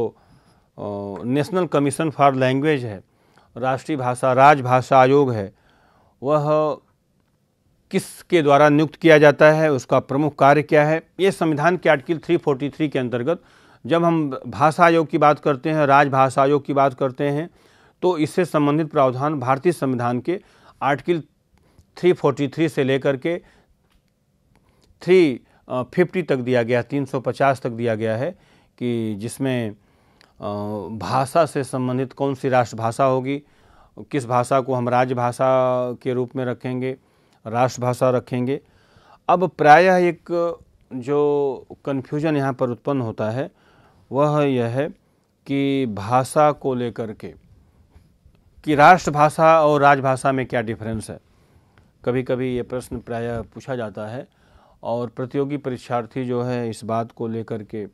नेशनल कमीशन फॉर लैंग्वेज है राष्ट्रीय भाषा राजभाषा आयोग है वह किसके द्वारा नियुक्त किया जाता है उसका प्रमुख कार्य क्या है ये संविधान के आर्टिकल 343 के अंतर्गत जब हम भाषा आयोग की बात करते हैं राजभाषा आयोग की बात करते हैं तो इससे संबंधित प्रावधान भारतीय संविधान के आर्टिकल 343 से लेकर के 350 तक दिया गया 350 तक दिया गया है कि जिसमें भाषा से संबंधित कौन सी राष्ट्रभाषा होगी किस भाषा को हम राजभाषा के रूप में रखेंगे राष्ट्रभाषा रखेंगे अब प्रायः एक जो कन्फ्यूजन यहाँ पर उत्पन्न होता है वह यह है कि भाषा को लेकर के कि राष्ट्रभाषा और राजभाषा में क्या डिफरेंस है कभी कभी ये प्रश्न प्रायः पूछा जाता है और प्रतियोगी परीक्षार्थी जो है इस बात को लेकर के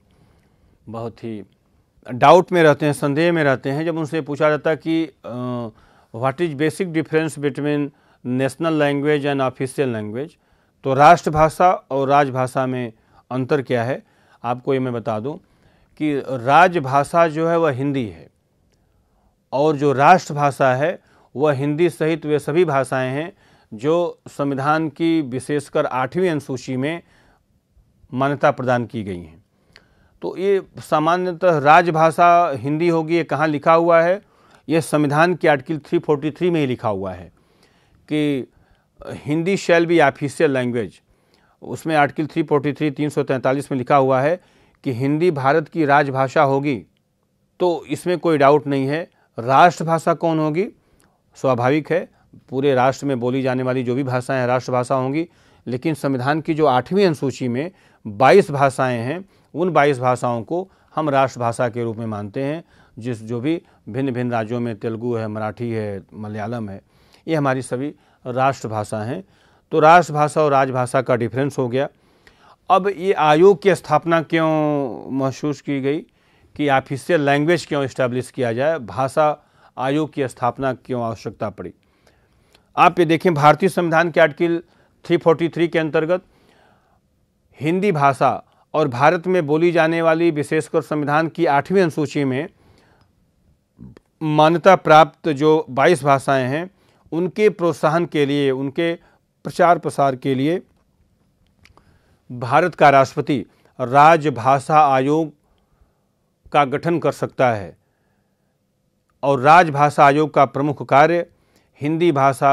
बहुत ही डाउट में रहते हैं संदेह में रहते हैं जब उनसे पूछा जाता है कि what is basic difference between national language and official language तो राष्ट्रभाषा और राजभाषा में अंतर क्या है आपको ये मैं बता दूं कि राजभाषा जो है वह हिंदी है और जो राष्ट्रभाषा है वह हिंदी सहित वे सभी भाषाएं हैं जो संविधान की विशेषकर आठवीं अनुसूची में मान्यता प्रदान की गई हैं तो ये सामान्यतः राजभाषा हिंदी होगी ये कहाँ लिखा हुआ है ये संविधान के आर्टिकल 343 में ही लिखा हुआ है कि Hindi shall be official language उसमें आर्टिकल 343 343 में लिखा हुआ है कि हिंदी भारत की राजभाषा होगी तो इसमें कोई डाउट नहीं है राष्ट्रभाषा कौन होगी स्वाभाविक है पूरे राष्ट्र में बोली जाने वाली जो भी भाषाएं हैं राष्ट्रभाषा होंगी लेकिन संविधान की जो आठवीं अनुसूची में 22 भाषाएं हैं उन 22 भाषाओं को हम राष्ट्रभाषा के रूप में मानते हैं जिस जो भी भिन्न भिन्न राज्यों में तेलुगु है मराठी है मलयालम है ये हमारी सभी राष्ट्रभाषा हैं तो राष्ट्रभाषा और राजभाषा का डिफरेंस हो गया अब ये आयोग की स्थापना क्यों महसूस की गई कि ऑफिशियल लैंग्वेज क्यों इस्टेब्लिश किया जाए भाषा आयोग की स्थापना क्यों आवश्यकता पड़ी आप ये देखें भारतीय संविधान के आर्टिकल 343 के अंतर्गत हिंदी भाषा और भारत में बोली जाने वाली विशेषकर संविधान की आठवीं अनुसूची में मान्यता प्राप्त जो 22 भाषाएं हैं उनके प्रोत्साहन के लिए उनके प्रचार प्रसार के लिए भारत का राष्ट्रपति राजभाषा आयोग का गठन कर सकता है और राजभाषा आयोग का प्रमुख कार्य हिंदी भाषा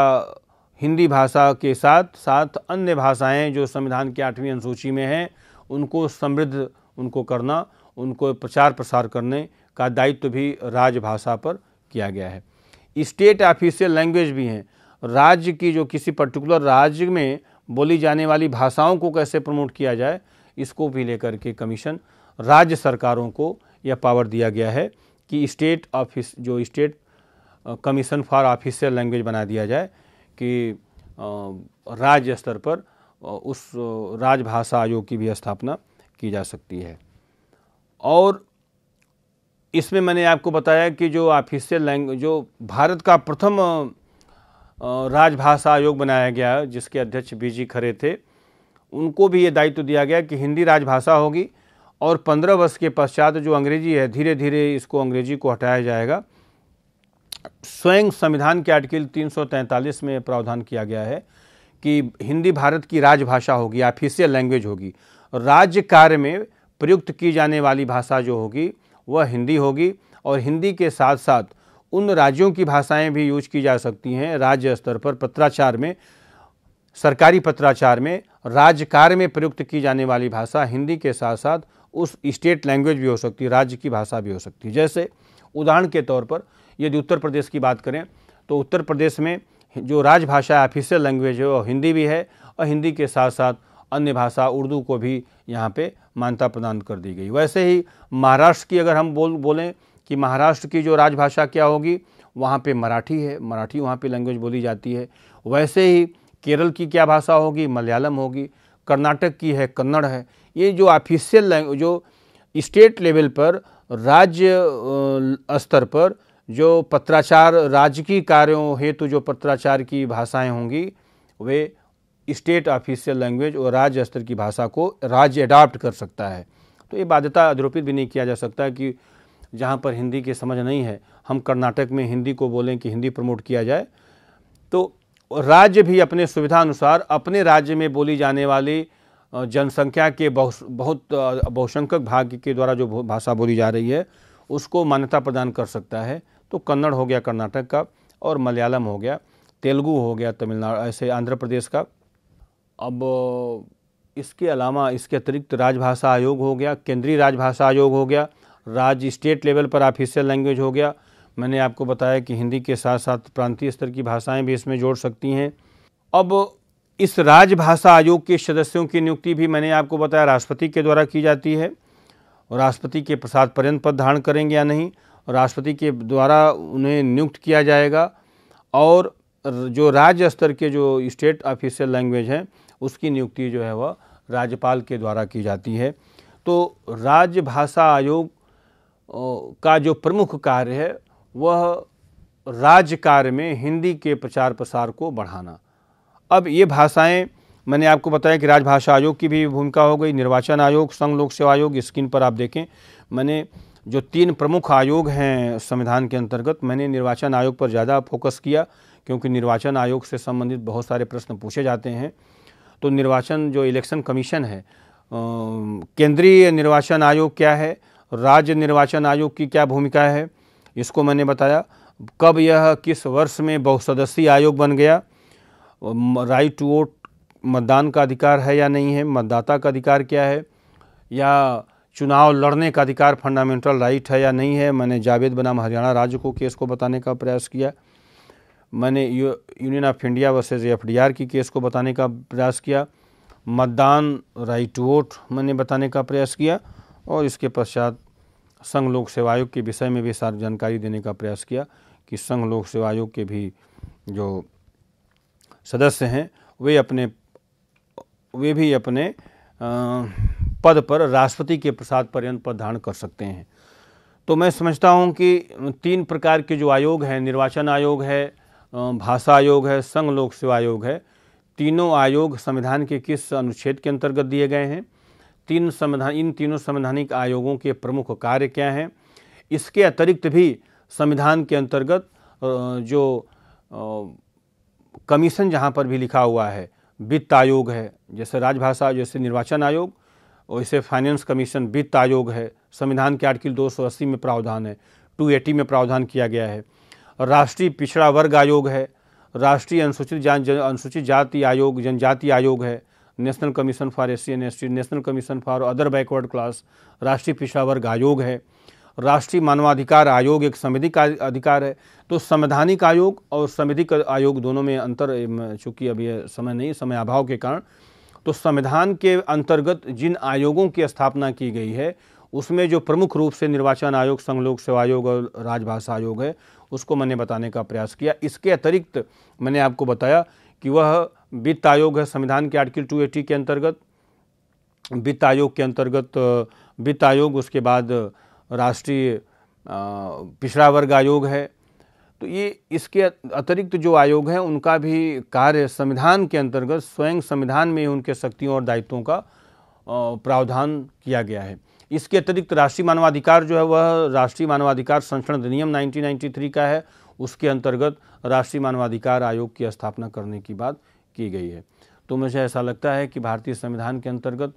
हिंदी भाषा के साथ साथ अन्य भाषाएं जो संविधान की आठवीं अनुसूची में हैं उनको समृद्ध उनको करना उनको प्रचार प्रसार करने का दायित्व तो भी राजभाषा पर किया गया है स्टेट ऑफिशियल लैंग्वेज भी हैं राज्य की जो किसी पर्टिकुलर राज्य में बोली जाने वाली भाषाओं को कैसे प्रमोट किया जाए इसको भी लेकर के कमीशन राज्य सरकारों को यह पावर दिया गया है कि स्टेट ऑफिस जो state commission for official language बना दिया जाए कि राज्य स्तर पर उस राजभाषा आयोग की भी स्थापना की जा सकती है और इसमें मैंने आपको बताया कि जो ऑफिशियल लैंग्वेज जो भारत का प्रथम राजभाषा आयोग बनाया गया जिसके अध्यक्ष बी जी खरे थे उनको भी ये दायित्व तो दिया गया कि हिंदी राजभाषा होगी और पंद्रह वर्ष के पश्चात जो अंग्रेजी है धीरे धीरे इसको अंग्रेजी को हटाया जाएगा स्वयं संविधान के आर्टिकल 343 में प्रावधान किया गया है कि हिंदी भारत की राजभाषा होगी ऑफिशियल लैंग्वेज होगी राज्य कार्य में प्रयुक्त की जाने वाली भाषा जो होगी वह हिंदी होगी और हिंदी के साथ साथ उन राज्यों की भाषाएं भी यूज की जा सकती हैं राज्य स्तर पर पत्राचार में सरकारी पत्राचार में राज्य कार्य में प्रयुक्त की जाने वाली भाषा हिंदी के साथ साथ उस स्टेट लैंग्वेज भी हो सकती है राज्य की भाषा भी हो सकती है जैसे उदाहरण के तौर पर यदि उत्तर प्रदेश की बात करें तो उत्तर प्रदेश में जो राजभाषा ऑफिशियल लैंग्वेज है वो हिंदी भी है और हिंदी के साथ साथ अन्य भाषा उर्दू को भी यहाँ पे मान्यता प्रदान कर दी गई वैसे ही महाराष्ट्र की अगर हम बोल बोलें कि महाराष्ट्र की जो राजभाषा क्या होगी वहाँ पे मराठी है मराठी वहाँ पे लैंग्वेज बोली जाती है वैसे ही केरल की क्या भाषा होगी मलयालम होगी कर्नाटक की है कन्नड़ है ये जो ऑफिशियल लैंग्वेज जो स्टेट लेवल पर राज्य स्तर पर जो पत्राचार राजकीय कार्यों हेतु जो पत्राचार की भाषाएं होंगी वे स्टेट ऑफिशियल लैंग्वेज और राज्य स्तर की भाषा को राज्य अडाप्ट कर सकता है तो ये बाध्यता आरोपित भी नहीं किया जा सकता कि जहाँ पर हिंदी की समझ नहीं है हम कर्नाटक में हिंदी को बोलें कि हिंदी प्रमोट किया जाए तो राज्य भी अपने सुविधा अनुसार अपने राज्य में बोली जाने वाली जनसंख्या के बहु, बहुत बहुसंख्यक भाग के द्वारा जो भाषा बोली जा रही है उसको मान्यता प्रदान कर सकता है तो कन्नड़ हो गया कर्नाटक का और मलयालम हो गया तेलुगु हो गया तमिलनाडु ऐसे आंध्र प्रदेश का अब इसके अलावा इसके अतिरिक्त राजभाषा आयोग हो गया केंद्रीय राजभाषा आयोग हो गया राज्य स्टेट लेवल पर ऑफिशियल लैंग्वेज हो गया मैंने आपको बताया कि हिंदी के साथ साथ प्रांतीय स्तर की भाषाएं भी इसमें जोड़ सकती हैं अब इस राजभाषा आयोग के सदस्यों की नियुक्ति भी मैंने आपको बताया राष्ट्रपति के द्वारा की जाती है राष्ट्रपति के प्रसाद पर्यंत पद धारण करेंगे या नहीं राष्ट्रपति के द्वारा उन्हें नियुक्त किया जाएगा और जो राज्य स्तर के जो स्टेट ऑफिशियल लैंग्वेज हैं उसकी नियुक्ति जो है वह राज्यपाल के द्वारा की जाती है तो राज्य भाषा आयोग का जो प्रमुख कार्य है वह राज्य कार्य में हिंदी के प्रचार प्रसार को बढ़ाना अब ये भाषाएं मैंने आपको बताया कि राजभाषा आयोग की भी भूमिका हो गई निर्वाचन आयोग संघ लोक सेवा आयोग स्क्रीन पर आप देखें मैंने जो तीन प्रमुख आयोग हैं संविधान के अंतर्गत मैंने निर्वाचन आयोग पर ज़्यादा फोकस किया क्योंकि निर्वाचन आयोग से संबंधित बहुत सारे प्रश्न पूछे जाते हैं तो निर्वाचन जो इलेक्शन कमीशन है केंद्रीय निर्वाचन आयोग क्या है राज्य निर्वाचन आयोग की क्या भूमिका है इसको मैंने बताया कब यह किस वर्ष में बहुसदस्यीय आयोग बन गया राइट टू वोट मतदान का अधिकार है या नहीं है मतदाता का अधिकार क्या है या चुनाव लड़ने का अधिकार फंडामेंटल राइट है या नहीं है मैंने जावेद बनाम हरियाणा राज्य को केस को बताने का प्रयास किया मैंने u, Union of India versus F R की केस को बताने का प्रयास किया मतदान राइट टू वोट मैंने बताने का प्रयास किया और इसके पश्चात संघ लोक सेवा आयोग के विषय में भी सारी जानकारी देने का प्रयास किया कि संघ लोक सेवा आयोग के भी जो सदस्य हैं वे अपने वे भी अपने पद पर राष्ट्रपति के प्रसाद पर्यंत पद धारण कर सकते हैं तो मैं समझता हूं कि तीन प्रकार के जो आयोग हैं निर्वाचन आयोग है भाषा आयोग है संघ लोक सेवा आयोग है तीनों आयोग संविधान के किस अनुच्छेद के अंतर्गत दिए गए हैं तीन संविधान इन तीनों संवैधानिक आयोगों के प्रमुख कार्य क्या हैं इसके अतिरिक्त भी संविधान के अंतर्गत जो कमीशन जहाँ पर भी लिखा हुआ है वित्त आयोग है जैसे राजभाषा जैसे निर्वाचन आयोग वैसे फाइनेंस कमीशन वित्त आयोग है संविधान के आर्टिकल 280 में प्रावधान है 280 में प्रावधान किया गया है राष्ट्रीय पिछड़ा वर्ग आयोग है राष्ट्रीय अनुसूचित जान अनुसूचित जाति आयोग जनजाति आयोग है National Commission for S C N S T National Commission for Other Backward Class राष्ट्रीय पिछड़ा वर्ग आयोग है राष्ट्रीय मानवाधिकार आयोग एक संविधिक अधिकार है तो संवैधानिक आयोग और संविधिक आयोग दोनों में अंतर चूँकि अभी समय नहीं समय अभाव के कारण तो संविधान के अंतर्गत जिन आयोगों की स्थापना की गई है उसमें जो प्रमुख रूप से निर्वाचन आयोग संघ लोक सेवा आयोग और राजभाषा आयोग है उसको मैंने बताने का प्रयास किया इसके अतिरिक्त मैंने आपको बताया कि वह वित्त आयोग है संविधान के आर्टिकल टू एटी के अंतर्गत वित्त आयोग के अंतर्गत वित्त आयोग उसके बाद राष्ट्रीय पिछड़ा वर्ग आयोग है तो ये इसके अतिरिक्त जो आयोग हैं उनका भी कार्य संविधान के अंतर्गत स्वयं संविधान में उनके शक्तियों और दायित्वों का प्रावधान किया गया है इसके अतिरिक्त राष्ट्रीय मानवाधिकार जो है वह राष्ट्रीय मानवाधिकार संरक्षण अधिनियम 1993 का है उसके अंतर्गत राष्ट्रीय मानवाधिकार आयोग की स्थापना करने की बात की गई है तो मुझे ऐसा लगता है कि भारतीय संविधान के अंतर्गत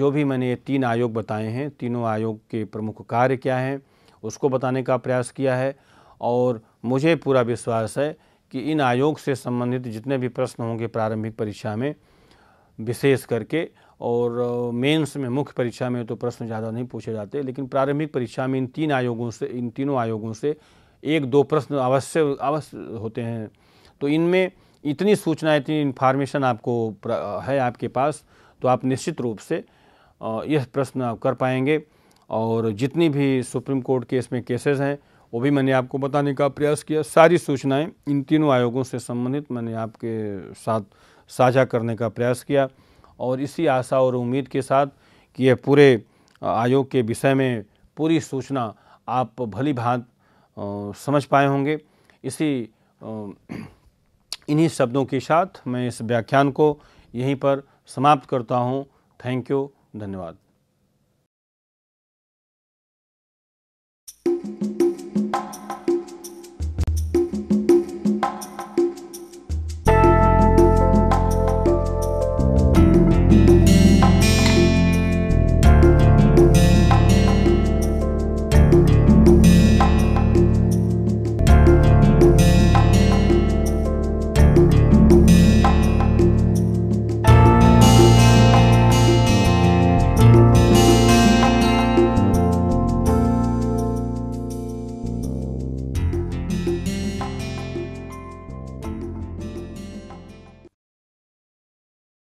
जो भी मैंने ये तीन आयोग बताए हैं तीनों आयोग के प्रमुख कार्य क्या हैं उसको बताने का प्रयास किया है और मुझे पूरा विश्वास है कि इन आयोग से संबंधित जितने भी प्रश्न होंगे प्रारंभिक परीक्षा में विशेष करके और मेंस में मुख्य परीक्षा में तो प्रश्न ज़्यादा नहीं पूछे जाते लेकिन प्रारंभिक परीक्षा में इन तीन आयोगों से इन तीनों आयोगों से एक दो प्रश्न अवश्य अवश्य होते हैं तो इनमें इतनी सूचना इतनी इन्फॉर्मेशन आपको है आपके पास तो आप निश्चित रूप से यह प्रश्न कर पाएंगे और जितनी भी सुप्रीम कोर्ट के इसमें केसेस हैं वो भी मैंने आपको बताने का प्रयास किया सारी सूचनाएं इन तीनों आयोगों से संबंधित मैंने आपके साथ साझा करने का प्रयास किया और इसी आशा और उम्मीद के साथ कि यह पूरे आयोग के विषय में पूरी सूचना आप भली भांत समझ पाए होंगे इसी इन्हीं शब्दों के साथ मैं इस व्याख्यान को यहीं पर समाप्त करता हूं थैंक यू धन्यवाद